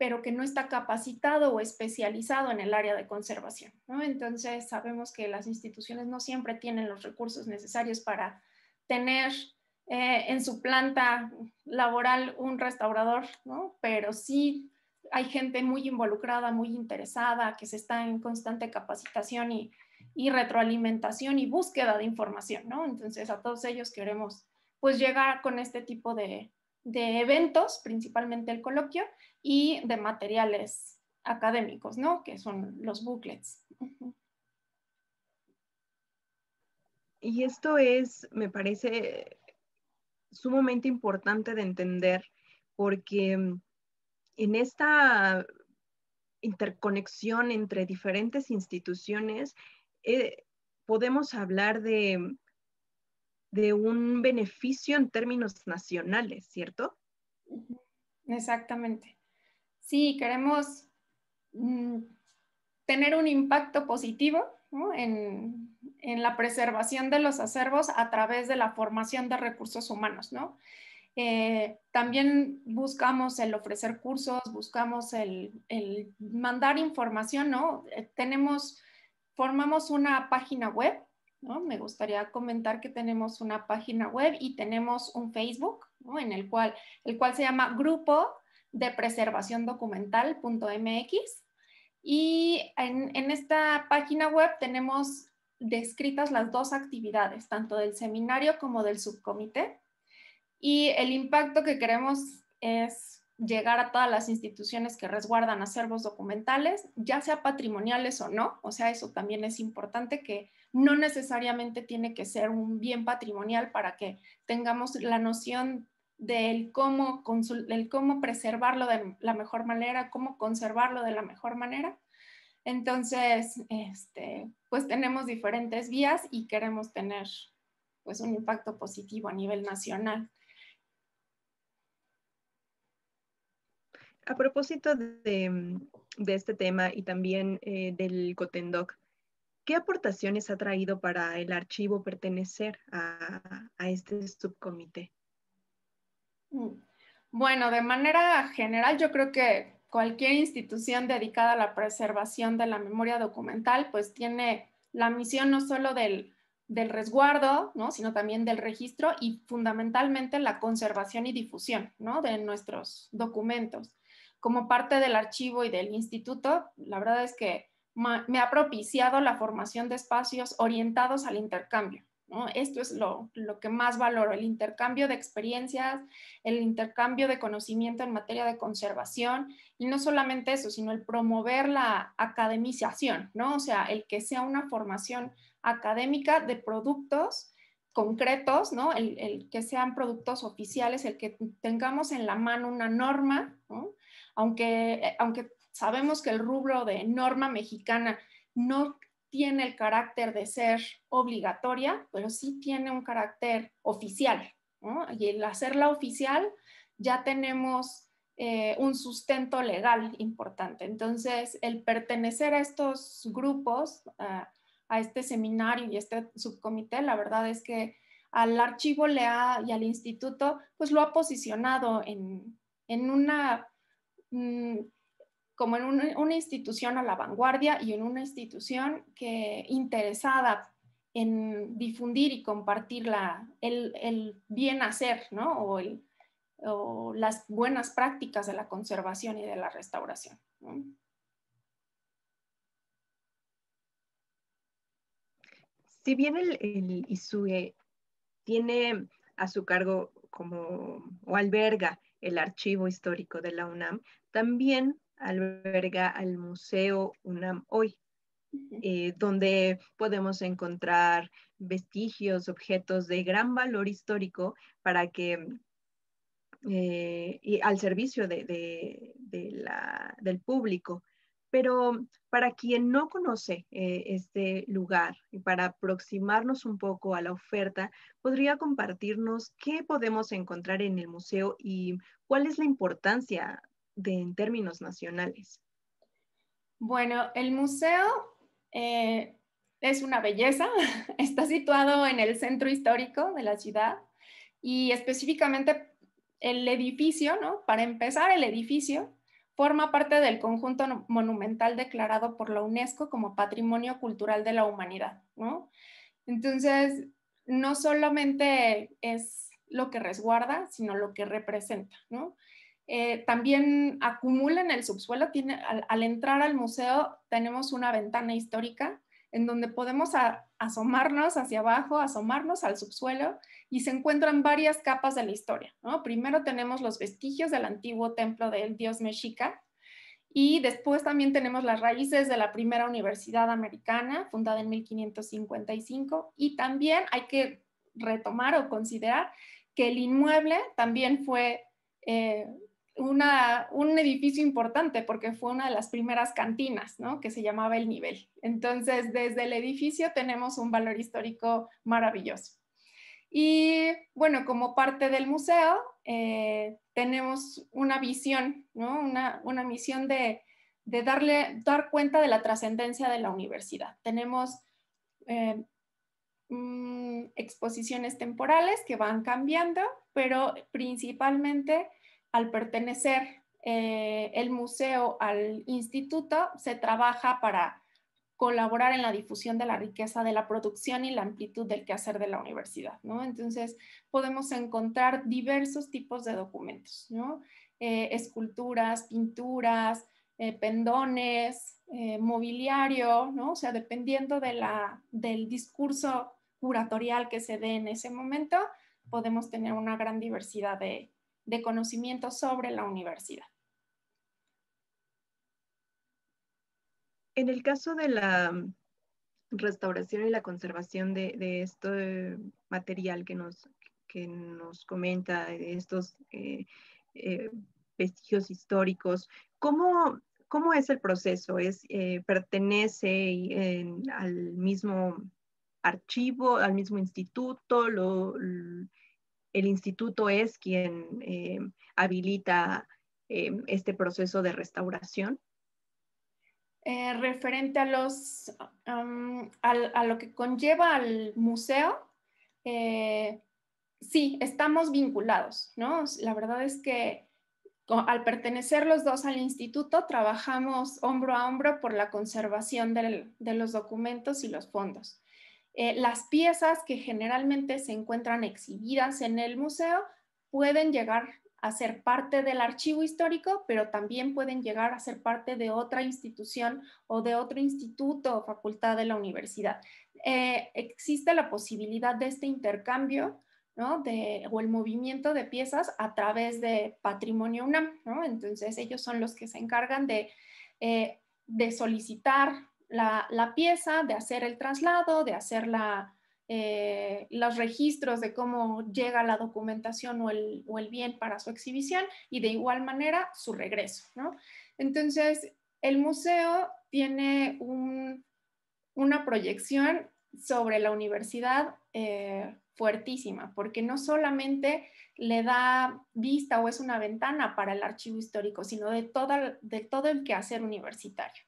pero que no está capacitado o especializado en el área de conservación. Entonces, sabemos que las instituciones no siempre tienen los recursos necesarios para tener eh, en su planta laboral un restaurador, pero sí hay gente muy involucrada, muy interesada, que se está en constante capacitación y, retroalimentación y búsqueda de información. Entonces, a todos ellos queremos pues llegar con este tipo de, de eventos, principalmente el coloquio, y de materiales académicos, ¿no? Que son los booklets. Y esto es, me parece, sumamente importante de entender porque mm, en esta interconexión entre diferentes instituciones eh, podemos hablar de mm, de un beneficio en términos nacionales, ¿cierto? Exactamente. Sí, queremos mm, tener un impacto positivo en, la preservación de los acervos a través de la formación de recursos humanos, ¿no? Eh, también buscamos el ofrecer cursos, buscamos el, mandar información, ¿no? Eh, tenemos, formamos una página web me gustaría comentar que tenemos una página web y tenemos un Facebook, en el cual, se llama Grupo de Preservación Documental.mx. Y en, en esta página web tenemos descritas las dos actividades, tanto del seminario como del subcomité. Y el impacto que queremos es llegar a todas las instituciones que resguardan acervos documentales, ya sea patrimoniales o no. O sea, eso también es importante que no necesariamente tiene que ser un bien patrimonial para que tengamos la noción del cómo, cómo preservarlo de la mejor manera, cómo conservarlo de la mejor manera. Entonces, este, pues tenemos diferentes vías y queremos tener pues un impacto positivo a nivel nacional. A propósito de, este tema y también eh, del Cotendoc, ¿Qué aportaciones ha traído para el archivo pertenecer a, este subcomité? Mm. Bueno, de manera general, yo creo que cualquier institución dedicada a la preservación de la memoria documental, pues tiene la misión no solo del, resguardo, sino también del registro y fundamentalmente la conservación y difusión de nuestros documentos. Como parte del archivo y del instituto, la verdad es que me ha propiciado la formación de espacios orientados al intercambio. Esto es lo, que más valoro, el intercambio de experiencias, el intercambio de conocimiento en materia de conservación, y no solamente eso, sino el promover la academización, ¿no? o sea, el que sea una formación académica de productos concretos, ¿no? el, el que sean productos oficiales, el que tengamos en la mano una norma, ¿no? aunque, eh, aunque Sabemos que el rubro de norma mexicana no tiene el carácter de ser obligatoria, pero sí tiene un carácter oficial. Y el hacerla oficial ya tenemos eh, un sustento legal importante. Entonces, el pertenecer a estos grupos, a este seminario y este subcomité, la verdad es que al archivo LEA y al instituto, pues lo ha posicionado en, una... Mm, como en una institución a la vanguardia y en una institución que interesada en difundir y compartir el, el bien hacer, ¿no? O, las buenas prácticas de la conservación y de la restauración. Si bien el, el ISUE tiene a su cargo como o alberga el archivo histórico de la UNAM, también alberga al Museo UNAM hoy, eh, donde podemos encontrar vestigios, objetos de gran valor histórico para que eh, y al servicio del público. Pero para quien no conoce eh, este lugar y para aproximarnos un poco a la oferta, podría compartirnos qué podemos encontrar en el museo y cuál es la importancia en términos nacionales? Bueno, el museo eh, es una belleza. Está situado en el centro histórico de la ciudad y específicamente el edificio, ¿no? Para empezar, el edificio forma parte del conjunto monumental declarado por la UNESCO como Patrimonio Cultural de la Humanidad, ¿no? Entonces, no solamente es lo que resguarda, sino lo que representa, ¿no? Eh, también acumula en el subsuelo, tiene, al, entrar al museo tenemos una ventana histórica en donde podemos asomarnos hacia abajo, asomarnos al subsuelo y se encuentran varias capas de la historia. Primero tenemos los vestigios del antiguo templo del dios mexica, y después también tenemos las raíces de la primera universidad americana, fundada en 1555. Y también hay que retomar o considerar que el inmueble también fue eh, un edificio importante porque fue una de las primeras cantinas, ¿no? Que se llamaba El Nivel. Entonces, desde el edificio tenemos un valor histórico maravilloso. Y bueno, como parte del museo, eh, tenemos una visión, ¿no? Una, misión de, darle, dar cuenta de la trascendencia de la universidad. Tenemos eh, mm, exposiciones temporales que van cambiando, pero principalmente al pertenecer eh, el museo al instituto, se trabaja para colaborar en la difusión de la riqueza de la producción y la amplitud del quehacer de la universidad, ¿no? Entonces, podemos encontrar diversos tipos de documentos, eh, esculturas, pinturas, eh, pendones, mobiliario, ¿no? O sea, dependiendo del discurso curatorial que se dé en ese momento, podemos tener una gran diversidad de, de conocimiento sobre la universidad. En el caso de la mm, restauración y la conservación de, este material que nos, nos comenta, de estos eh, eh, vestigios históricos, ¿cómo, es el proceso? ¿Es, eh, ¿Pertenece al mismo archivo, al mismo instituto? Lo, el instituto es quien eh, habilita eh, este proceso de restauración? Eh, referente a, los, um, lo que conlleva al museo, sí, estamos vinculados, ¿no? La verdad es que al pertenecer los dos al instituto, trabajamos hombro a hombro por la conservación de los documentos y los fondos. Eh, las piezas que generalmente se encuentran exhibidas en el museo pueden llegar a ser parte del archivo histórico, pero también pueden llegar a ser parte de otra institución o de otro instituto o facultad de la universidad. Eh, existe la posibilidad de este intercambio de, o el movimiento de piezas a través de Patrimonio UNAM. Entonces ellos son los que se encargan de, eh, de solicitar la, pieza, de hacer el traslado, de hacer la, eh, los registros de cómo llega la documentación o el, bien para su exhibición y de igual manera su regreso. Entonces, el museo tiene una proyección sobre la universidad eh, fuertísima, porque no solamente le da vista o es una ventana para el archivo histórico, sino de, de todo el quehacer universitario.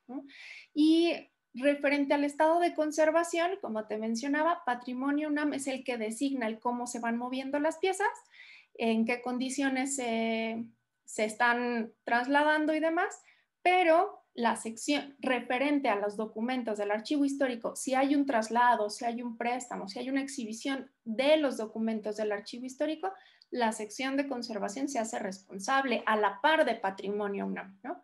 Y Referente al estado de conservación, como te mencionaba, Patrimonio UNAM es el que designa el cómo se van moviendo las piezas, en qué condiciones se, se están trasladando y demás, pero la sección referente a los documentos del archivo histórico, si hay un traslado, si hay un préstamo, si hay una exhibición de los documentos del archivo histórico, la sección de conservación se hace responsable a la par de patrimonio UNAM, ¿no?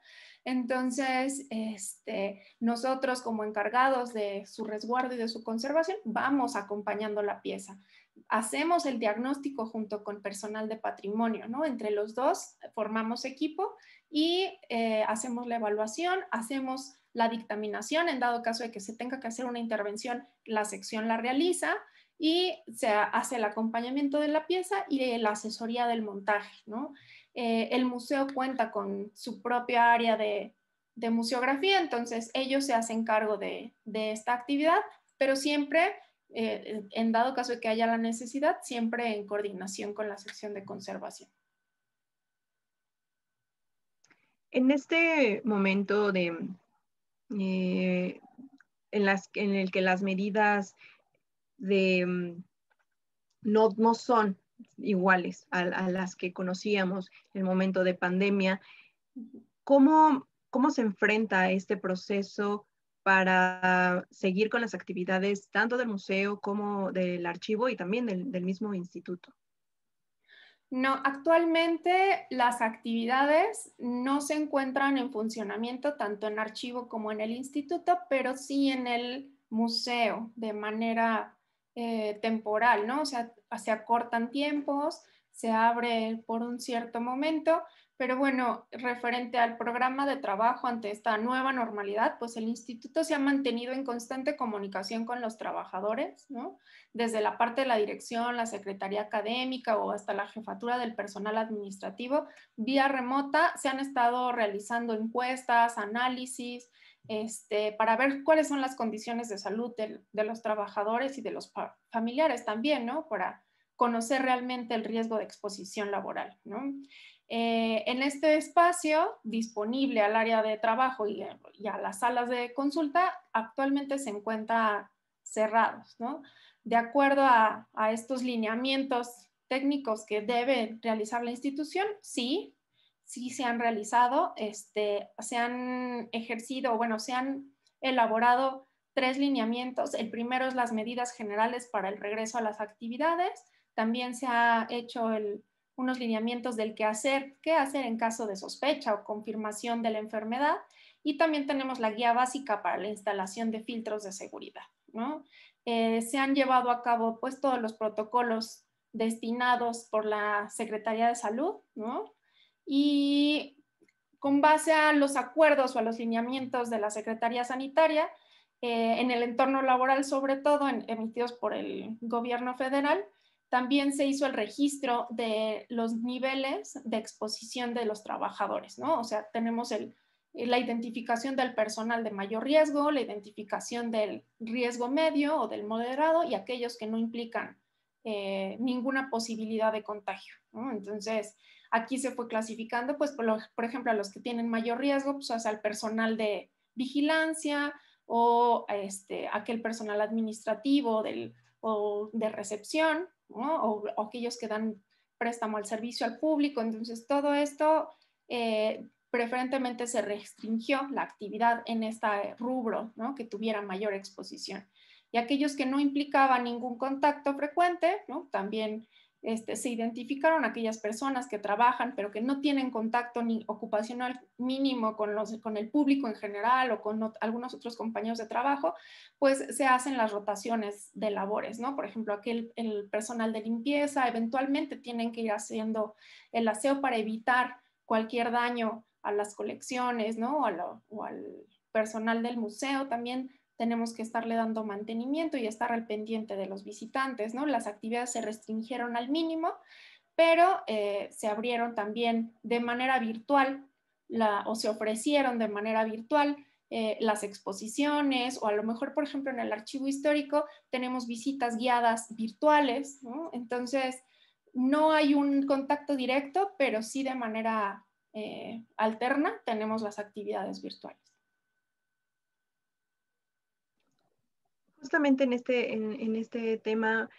Entonces, este, nosotros como encargados de su resguardo y de su conservación, vamos acompañando la pieza. Hacemos el diagnóstico junto con personal de patrimonio, ¿no? Entre los dos eh, formamos equipo y eh, hacemos la evaluación, hacemos la dictaminación, en dado caso de que se tenga que hacer una intervención, la sección la realiza y se hace el acompañamiento de la pieza y la asesoría del montaje, ¿no? Eh, el museo cuenta con su propia área de, museografía, entonces ellos se hacen cargo de, esta actividad, pero siempre, eh, en dado caso de que haya la necesidad, siempre en coordinación con la sección de conservación. En este momento de, eh, en, el que las medidas de, mm, no, no son iguales a, las que conocíamos en el momento de pandemia. ¿Cómo, ¿Cómo se enfrenta este proceso para seguir con las actividades tanto del museo como del archivo y también del mismo instituto? No, actualmente las actividades no se encuentran en funcionamiento tanto en archivo como en el instituto, pero sí en el museo de manera eh, temporal, ¿no? O sea, se acortan tiempos, se abre por un cierto momento, pero bueno, referente al programa de trabajo ante esta nueva normalidad, pues el instituto se ha mantenido en constante comunicación con los trabajadores, ¿no? Desde la parte de la dirección, la secretaría académica o hasta la jefatura del personal administrativo, vía remota se han estado realizando encuestas, análisis, este, para ver cuáles son las condiciones de salud de, los trabajadores y de los familiares también, ¿no? Para conocer realmente el riesgo de exposición laboral, ¿no? Eh, en este espacio disponible al área de trabajo eh, y, a las salas de consulta, actualmente se encuentra cerrados, De acuerdo a, estos lineamientos técnicos que debe realizar la institución, sí, sí se han realizado, este, se han ejercido, bueno, se han elaborado tres lineamientos. El primero es las medidas generales para el regreso a las actividades. También se ha hecho el, unos lineamientos del qué hacer, qué hacer en caso de sospecha o confirmación de la enfermedad y también tenemos la guía básica para la instalación de filtros de seguridad. ¿no? Eh, se han llevado a cabo pues todos los protocolos destinados por la Secretaría de Salud ¿no? y con base a los acuerdos o a los lineamientos de la Secretaría Sanitaria, eh, en el entorno laboral sobre todo, emitidos por el gobierno federal, también se hizo el registro de los niveles de exposición de los trabajadores, ¿no? O sea, tenemos la identificación del personal de mayor riesgo, la identificación del riesgo medio o del moderado y aquellos que no implican eh, ninguna posibilidad de contagio. ¿no? Entonces, aquí se fue clasificando, pues, por, ejemplo, a los que tienen mayor riesgo, pues, al personal de vigilancia o este, aquel personal administrativo del o de recepción, o, aquellos que dan préstamo al servicio al público. Entonces, todo esto eh, preferentemente se restringió la actividad en este rubro que tuviera mayor exposición. Y aquellos que no implicaban ningún contacto frecuente, también este, se identificaron aquellas personas que trabajan pero que no tienen contacto ni ocupacional mínimo con, los, con el público en general o con algunos otros compañeros de trabajo, pues se hacen las rotaciones de labores, ¿no? Por ejemplo, aquel el personal de limpieza eventualmente tienen que ir haciendo el aseo para evitar cualquier daño a las colecciones, ¿no? o al personal del museo también tenemos que estarle dando mantenimiento y estar al pendiente de los visitantes, ¿no? Las actividades se restringieron al mínimo, pero eh, se abrieron también de manera virtual o se ofrecieron de manera virtual eh, las exposiciones o a lo mejor, por ejemplo, en el archivo histórico tenemos visitas guiadas virtuales, ¿no? Entonces, no hay un contacto directo, pero sí de manera eh, alterna tenemos las actividades virtuales. Justamente en este, en, este tema,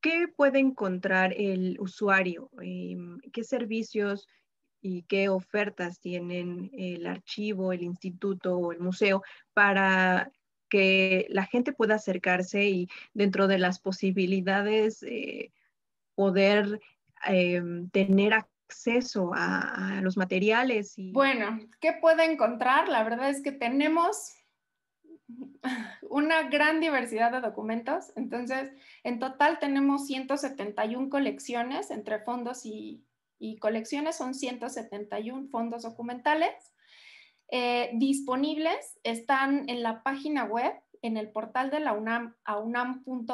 ¿qué puede encontrar el usuario? Em, ¿Qué servicios y qué ofertas tienen el archivo, el instituto o el museo para que la gente pueda acercarse y dentro de las posibilidades eh, poder em, tener acceso a, los materiales? Bueno, ¿qué puede encontrar? La verdad es que tenemos una gran diversidad de documentos. Entonces, en total tenemos 171 colecciones entre fondos y, colecciones, son 171 fondos documentales. Eh, disponibles están en la página web, en el portal de la UNAM, a unam.unam.mx,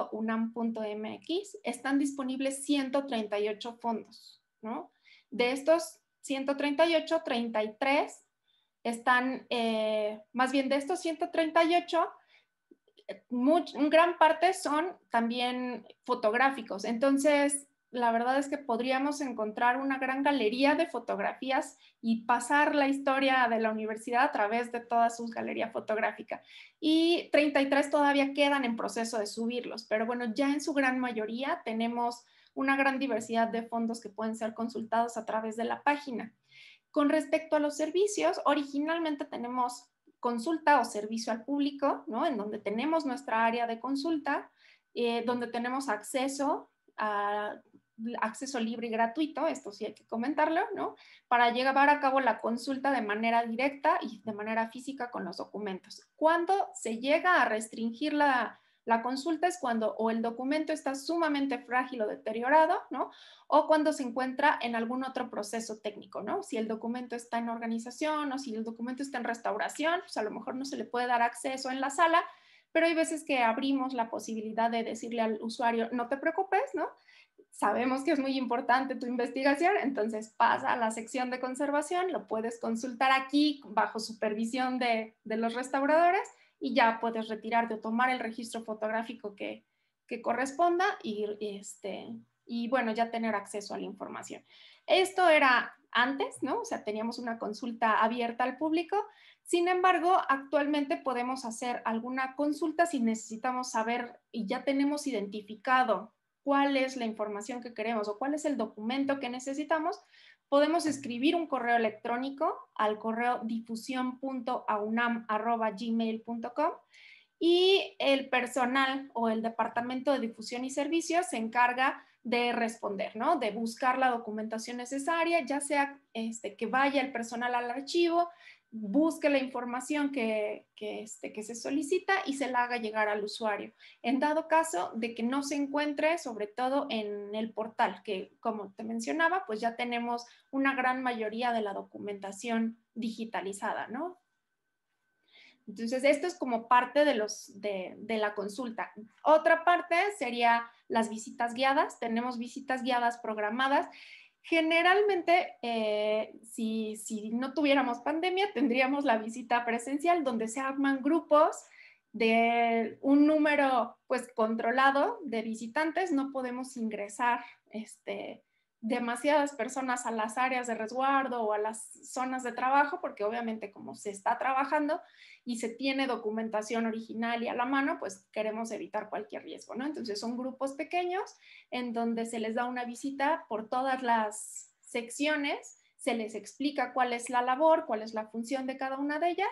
están disponibles 138 fondos, ¿no? De estos 138, 33 están, eh, más bien de estos 138, gran parte son también fotográficos. Entonces, la verdad es que podríamos encontrar una gran galería de fotografías y pasar la historia de la universidad a través de toda su galería fotográfica. Y 33 todavía quedan en proceso de subirlos, pero bueno, ya en su gran mayoría tenemos una gran diversidad de fondos que pueden ser consultados a través de la página. Con respecto a los servicios, originalmente tenemos consulta o servicio al público, ¿no? En donde tenemos nuestra área de consulta, eh, donde tenemos acceso acceso libre y gratuito, esto sí hay que comentarlo, ¿no? Para llevar a cabo la consulta de manera directa y de manera física con los documentos. Cuando se llega a restringir la, la consulta es cuando o el documento está sumamente frágil o deteriorado, ¿no? O cuando se encuentra en algún otro proceso técnico, ¿no? Si el documento está en organización o si el documento está en restauración, pues a lo mejor no se le puede dar acceso en la sala, pero hay veces que abrimos la posibilidad de decirle al usuario, no te preocupes, ¿no? Sabemos que es muy importante tu investigación, entonces pasa a la sección de conservación, lo puedes consultar aquí bajo supervisión de, de los restauradores y ya puedes retirarte o tomar el registro fotográfico que, corresponda y, este, y bueno, ya tener acceso a la información. Esto era antes, ¿no? O sea, teníamos una consulta abierta al público. Sin embargo, actualmente podemos hacer alguna consulta si necesitamos saber y ya tenemos identificado cuál es la información que queremos o cuál es el documento que necesitamos, podemos escribir un correo electrónico al correo difusión.aunam.gmail.com y el personal o el departamento de difusión y servicios se encarga de responder, ¿no? De buscar la documentación necesaria, ya sea este, que vaya el personal al archivo, busque la información que, este, que, se solicita y se la haga llegar al usuario. En dado caso de que no se encuentre, sobre todo en el portal, que como te mencionaba, pues ya tenemos una gran mayoría de la documentación digitalizada, ¿no? Entonces, esto es como parte de, los, de, de, la consulta. Otra parte sería las visitas guiadas. Tenemos visitas guiadas programadas Generalmente, eh, si, si, no tuviéramos pandemia, tendríamos la visita presencial donde se arman grupos de un número pues controlado de visitantes. No podemos ingresar este, demasiadas personas a las áreas de resguardo o a las zonas de trabajo, porque obviamente como se está trabajando y se tiene documentación original y a la mano, pues queremos evitar cualquier riesgo, ¿no? Entonces son grupos pequeños en donde se les da una visita por todas las secciones, se les explica cuál es la labor, cuál es la función de cada una de ellas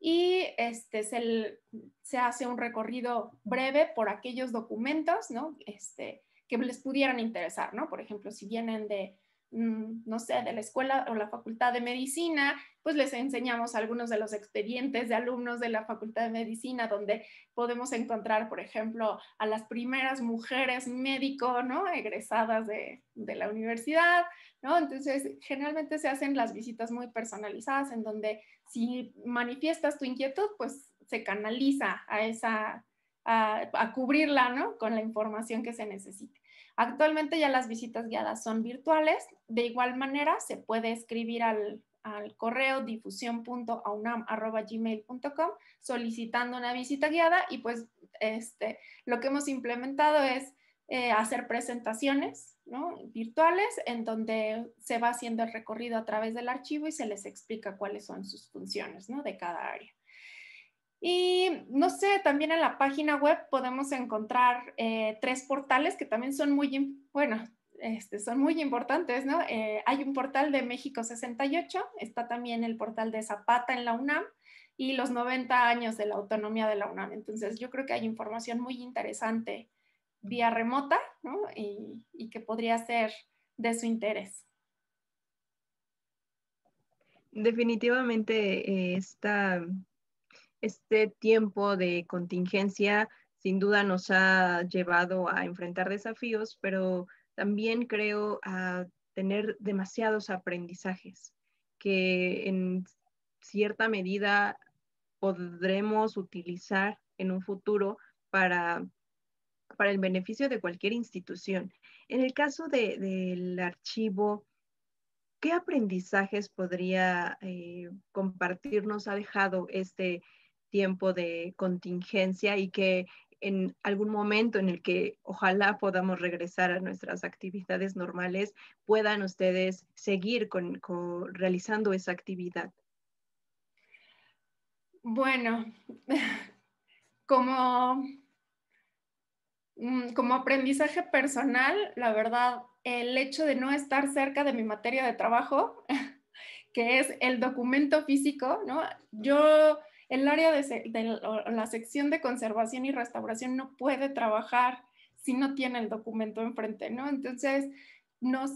y este, se, se hace un recorrido breve por aquellos documentos, ¿no? Este, que les pudieran interesar, ¿no? Por ejemplo, si vienen de, mm, no sé, de la escuela o la facultad de medicina, pues les enseñamos algunos de los expedientes de alumnos de la facultad de medicina, donde podemos encontrar, por ejemplo, a las primeras mujeres médico, ¿no? Egresadas de, de la universidad, ¿no? Entonces, generalmente se hacen las visitas muy personalizadas, en donde si manifiestas tu inquietud, pues se canaliza a esa a, cubrirla ¿no? con la información que se necesite. Actualmente ya las visitas guiadas son virtuales, de igual manera se puede escribir al, al correo difusión.aunam.gmail.com solicitando una visita guiada y pues este, lo que hemos implementado es eh, hacer presentaciones ¿no? virtuales en donde se va haciendo el recorrido a través del archivo y se les explica cuáles son sus funciones ¿no? de cada área. Y no sé, también en la página web podemos encontrar eh, tres portales que también son muy, bueno, este, son muy importantes, ¿no? Eh, hay un portal de México 68, está también el portal de Zapata en la UNAM y los 90 años de la autonomía de la UNAM. Entonces, yo creo que hay información muy interesante vía remota, ¿no? Y, que podría ser de su interés. Definitivamente eh, está este tiempo de contingencia sin duda nos ha llevado a enfrentar desafíos, pero también creo a tener demasiados aprendizajes que en cierta medida podremos utilizar en un futuro para, para el beneficio de cualquier institución. En el caso del archivo, ¿qué aprendizajes podría eh, compartirnos ha dejado este, tiempo de contingencia y que en algún momento en el que ojalá podamos regresar a nuestras actividades normales, puedan ustedes seguir con, realizando esa actividad. Bueno, como, mm, como aprendizaje personal, la verdad, el hecho de no estar cerca de mi materia de trabajo, que es el documento físico, ¿no? Yo el área de, la sección de conservación y restauración no puede trabajar si no tiene el documento enfrente, ¿no? Entonces, nos,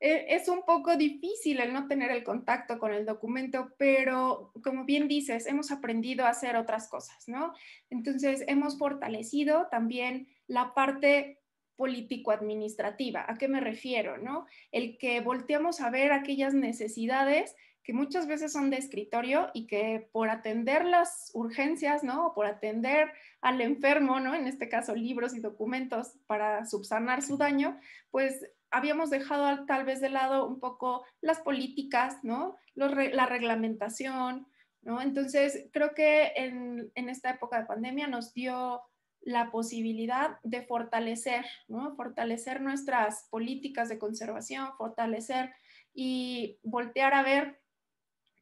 e, es un poco difícil el no tener el contacto con el documento, pero como bien dices, hemos aprendido a hacer otras cosas, ¿no? Entonces, hemos fortalecido también la parte político-administrativa. ¿A qué me refiero? ¿no? El que volteamos a ver aquellas necesidades que muchas veces son de escritorio y que por atender las urgencias, ¿no? por atender al enfermo, ¿no? En este caso, libros y documentos para subsanar su daño, pues habíamos dejado tal vez de lado un poco las políticas, ¿no? la reglamentación, ¿no? Entonces, creo que en, esta época de pandemia nos dio la posibilidad de fortalecer, ¿no? Fortalecer nuestras políticas de conservación, fortalecer y voltear a ver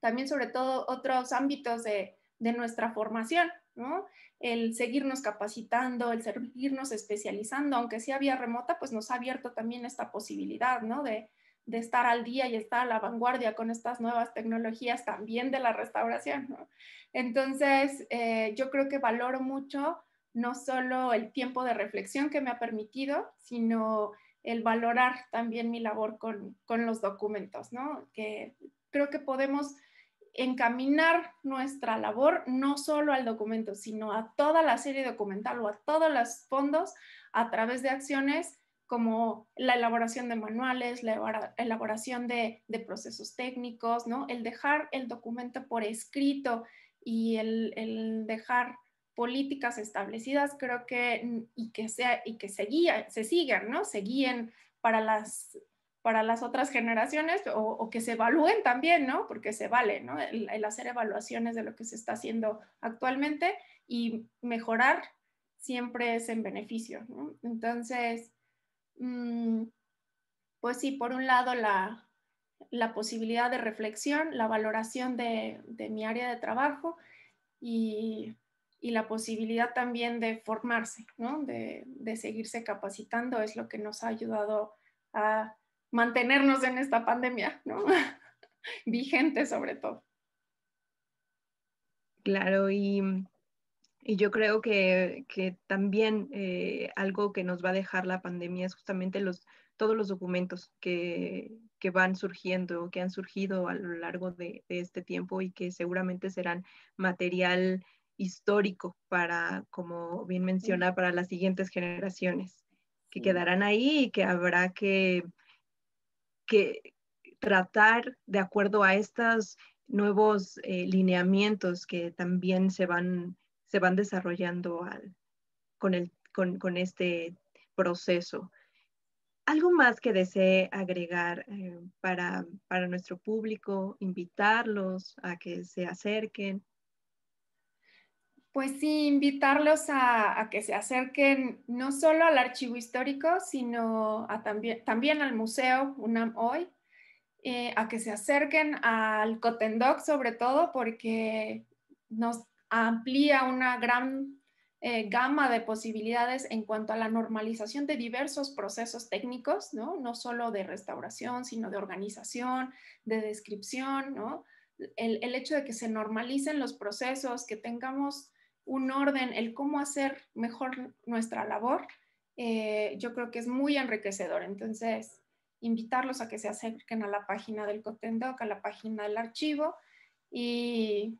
también sobre todo otros ámbitos de, de nuestra formación, ¿no? El seguirnos capacitando, el seguirnos especializando, aunque sea vía remota, pues nos ha abierto también esta posibilidad, ¿no? De, de estar al día y estar a la vanguardia con estas nuevas tecnologías también de la restauración, ¿no? Entonces, eh, yo creo que valoro mucho no solo el tiempo de reflexión que me ha permitido, sino el valorar también mi labor con, con los documentos, ¿no? Que creo que podemos encaminar nuestra labor no solo al documento, sino a toda la serie documental o a todos los fondos a través de acciones como la elaboración de manuales, la elaboración de, procesos técnicos, ¿no? El dejar el documento por escrito y el, dejar políticas establecidas, creo que, y que, sea, y que se, se sigan, ¿no? Se guíen para las para las otras generaciones o, que se evalúen también, ¿no? Porque se vale, ¿no? El, hacer evaluaciones de lo que se está haciendo actualmente y mejorar siempre es en beneficio, ¿no? Entonces, mm, pues sí, por un lado la, posibilidad de reflexión, la valoración de, mi área de trabajo y, la posibilidad también de formarse, ¿no? de seguirse capacitando es lo que nos ha ayudado a mantenernos en esta pandemia, ¿no? Vigente sobre todo. Claro, y, y yo creo que, que también eh, algo que nos va a dejar la pandemia es justamente los, todos los documentos que, que van surgiendo, que han surgido a lo largo de, de, este tiempo y que seguramente serán material histórico para, como bien menciona, para las siguientes generaciones, que quedarán ahí y que habrá que que tratar de acuerdo a estos nuevos eh, lineamientos que también se van, se van desarrollando con, este proceso. ¿Algo más que desee agregar eh, para nuestro público? Invitarlos a que se acerquen. Pues sí, invitarlos a, que se acerquen no solo al archivo histórico, sino a también, también al museo UNAM hoy, eh, a que se acerquen al Cotendoc sobre todo, porque nos amplía una gran eh, gama de posibilidades en cuanto a la normalización de diversos procesos técnicos, ¿no? no solo de restauración, sino de organización, de descripción, ¿no? el, el hecho de que se normalicen los procesos, que tengamos un orden, el cómo hacer mejor nuestra labor, eh, yo creo que es muy enriquecedor. Entonces, invitarlos a que se acerquen a la página del Cotendoc, a la página del archivo y,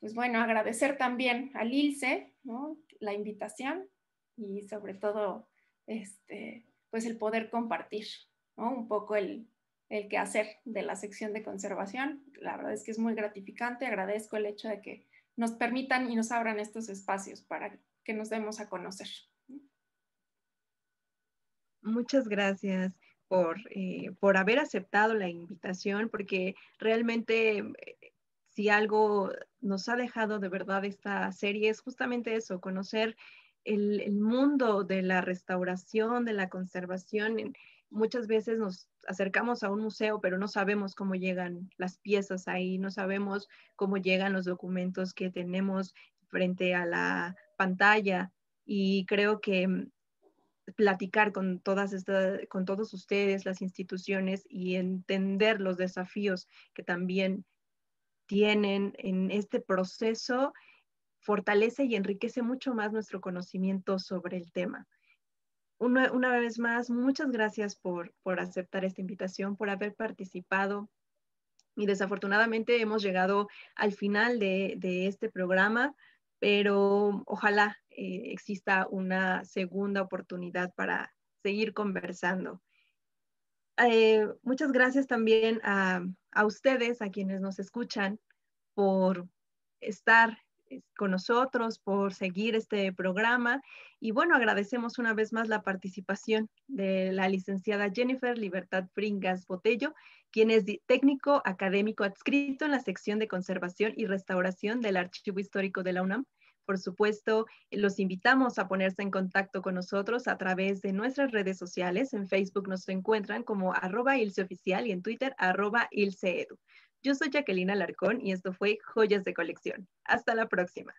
pues bueno, agradecer también al ILCE la invitación y sobre todo, este, pues el poder compartir un poco el, el hacer de la sección de conservación. La verdad es que es muy gratificante, agradezco el hecho de que nos permitan y nos abran estos espacios para que nos demos a conocer. Muchas gracias por, eh, por haber aceptado la invitación, porque realmente eh, si algo nos ha dejado de verdad esta serie es justamente eso, conocer el, el mundo de la restauración, de la conservación. Muchas veces nos acercamos a un museo, pero no sabemos cómo llegan las piezas ahí, no sabemos cómo llegan los documentos que tenemos frente a la pantalla. Y creo que mm, platicar con, todas con todos ustedes, las instituciones, y entender los desafíos que también tienen en este proceso, fortalece y enriquece mucho más nuestro conocimiento sobre el tema una, vez más, muchas gracias por, aceptar esta invitación, por haber participado. Y desafortunadamente hemos llegado al final de, este programa, pero ojalá eh, exista una segunda oportunidad para seguir conversando. Eh, muchas gracias también a, a ustedes, a quienes nos escuchan, por estar con nosotros, por seguir este programa. Y bueno, agradecemos una vez más la participación de la licenciada Jennifer Libertad Pringas Botello, quien es técnico académico adscrito en la sección de conservación y restauración del Archivo Histórico de la UNAM. Por supuesto, los invitamos a ponerse en contacto con nosotros a través de nuestras redes sociales. En Facebook nos encuentran como arroba ilseoficial y en Twitter arroba ilseedu. Yo soy Jacqueline Alarcón y esto fue Joyas de Colección. Hasta la próxima.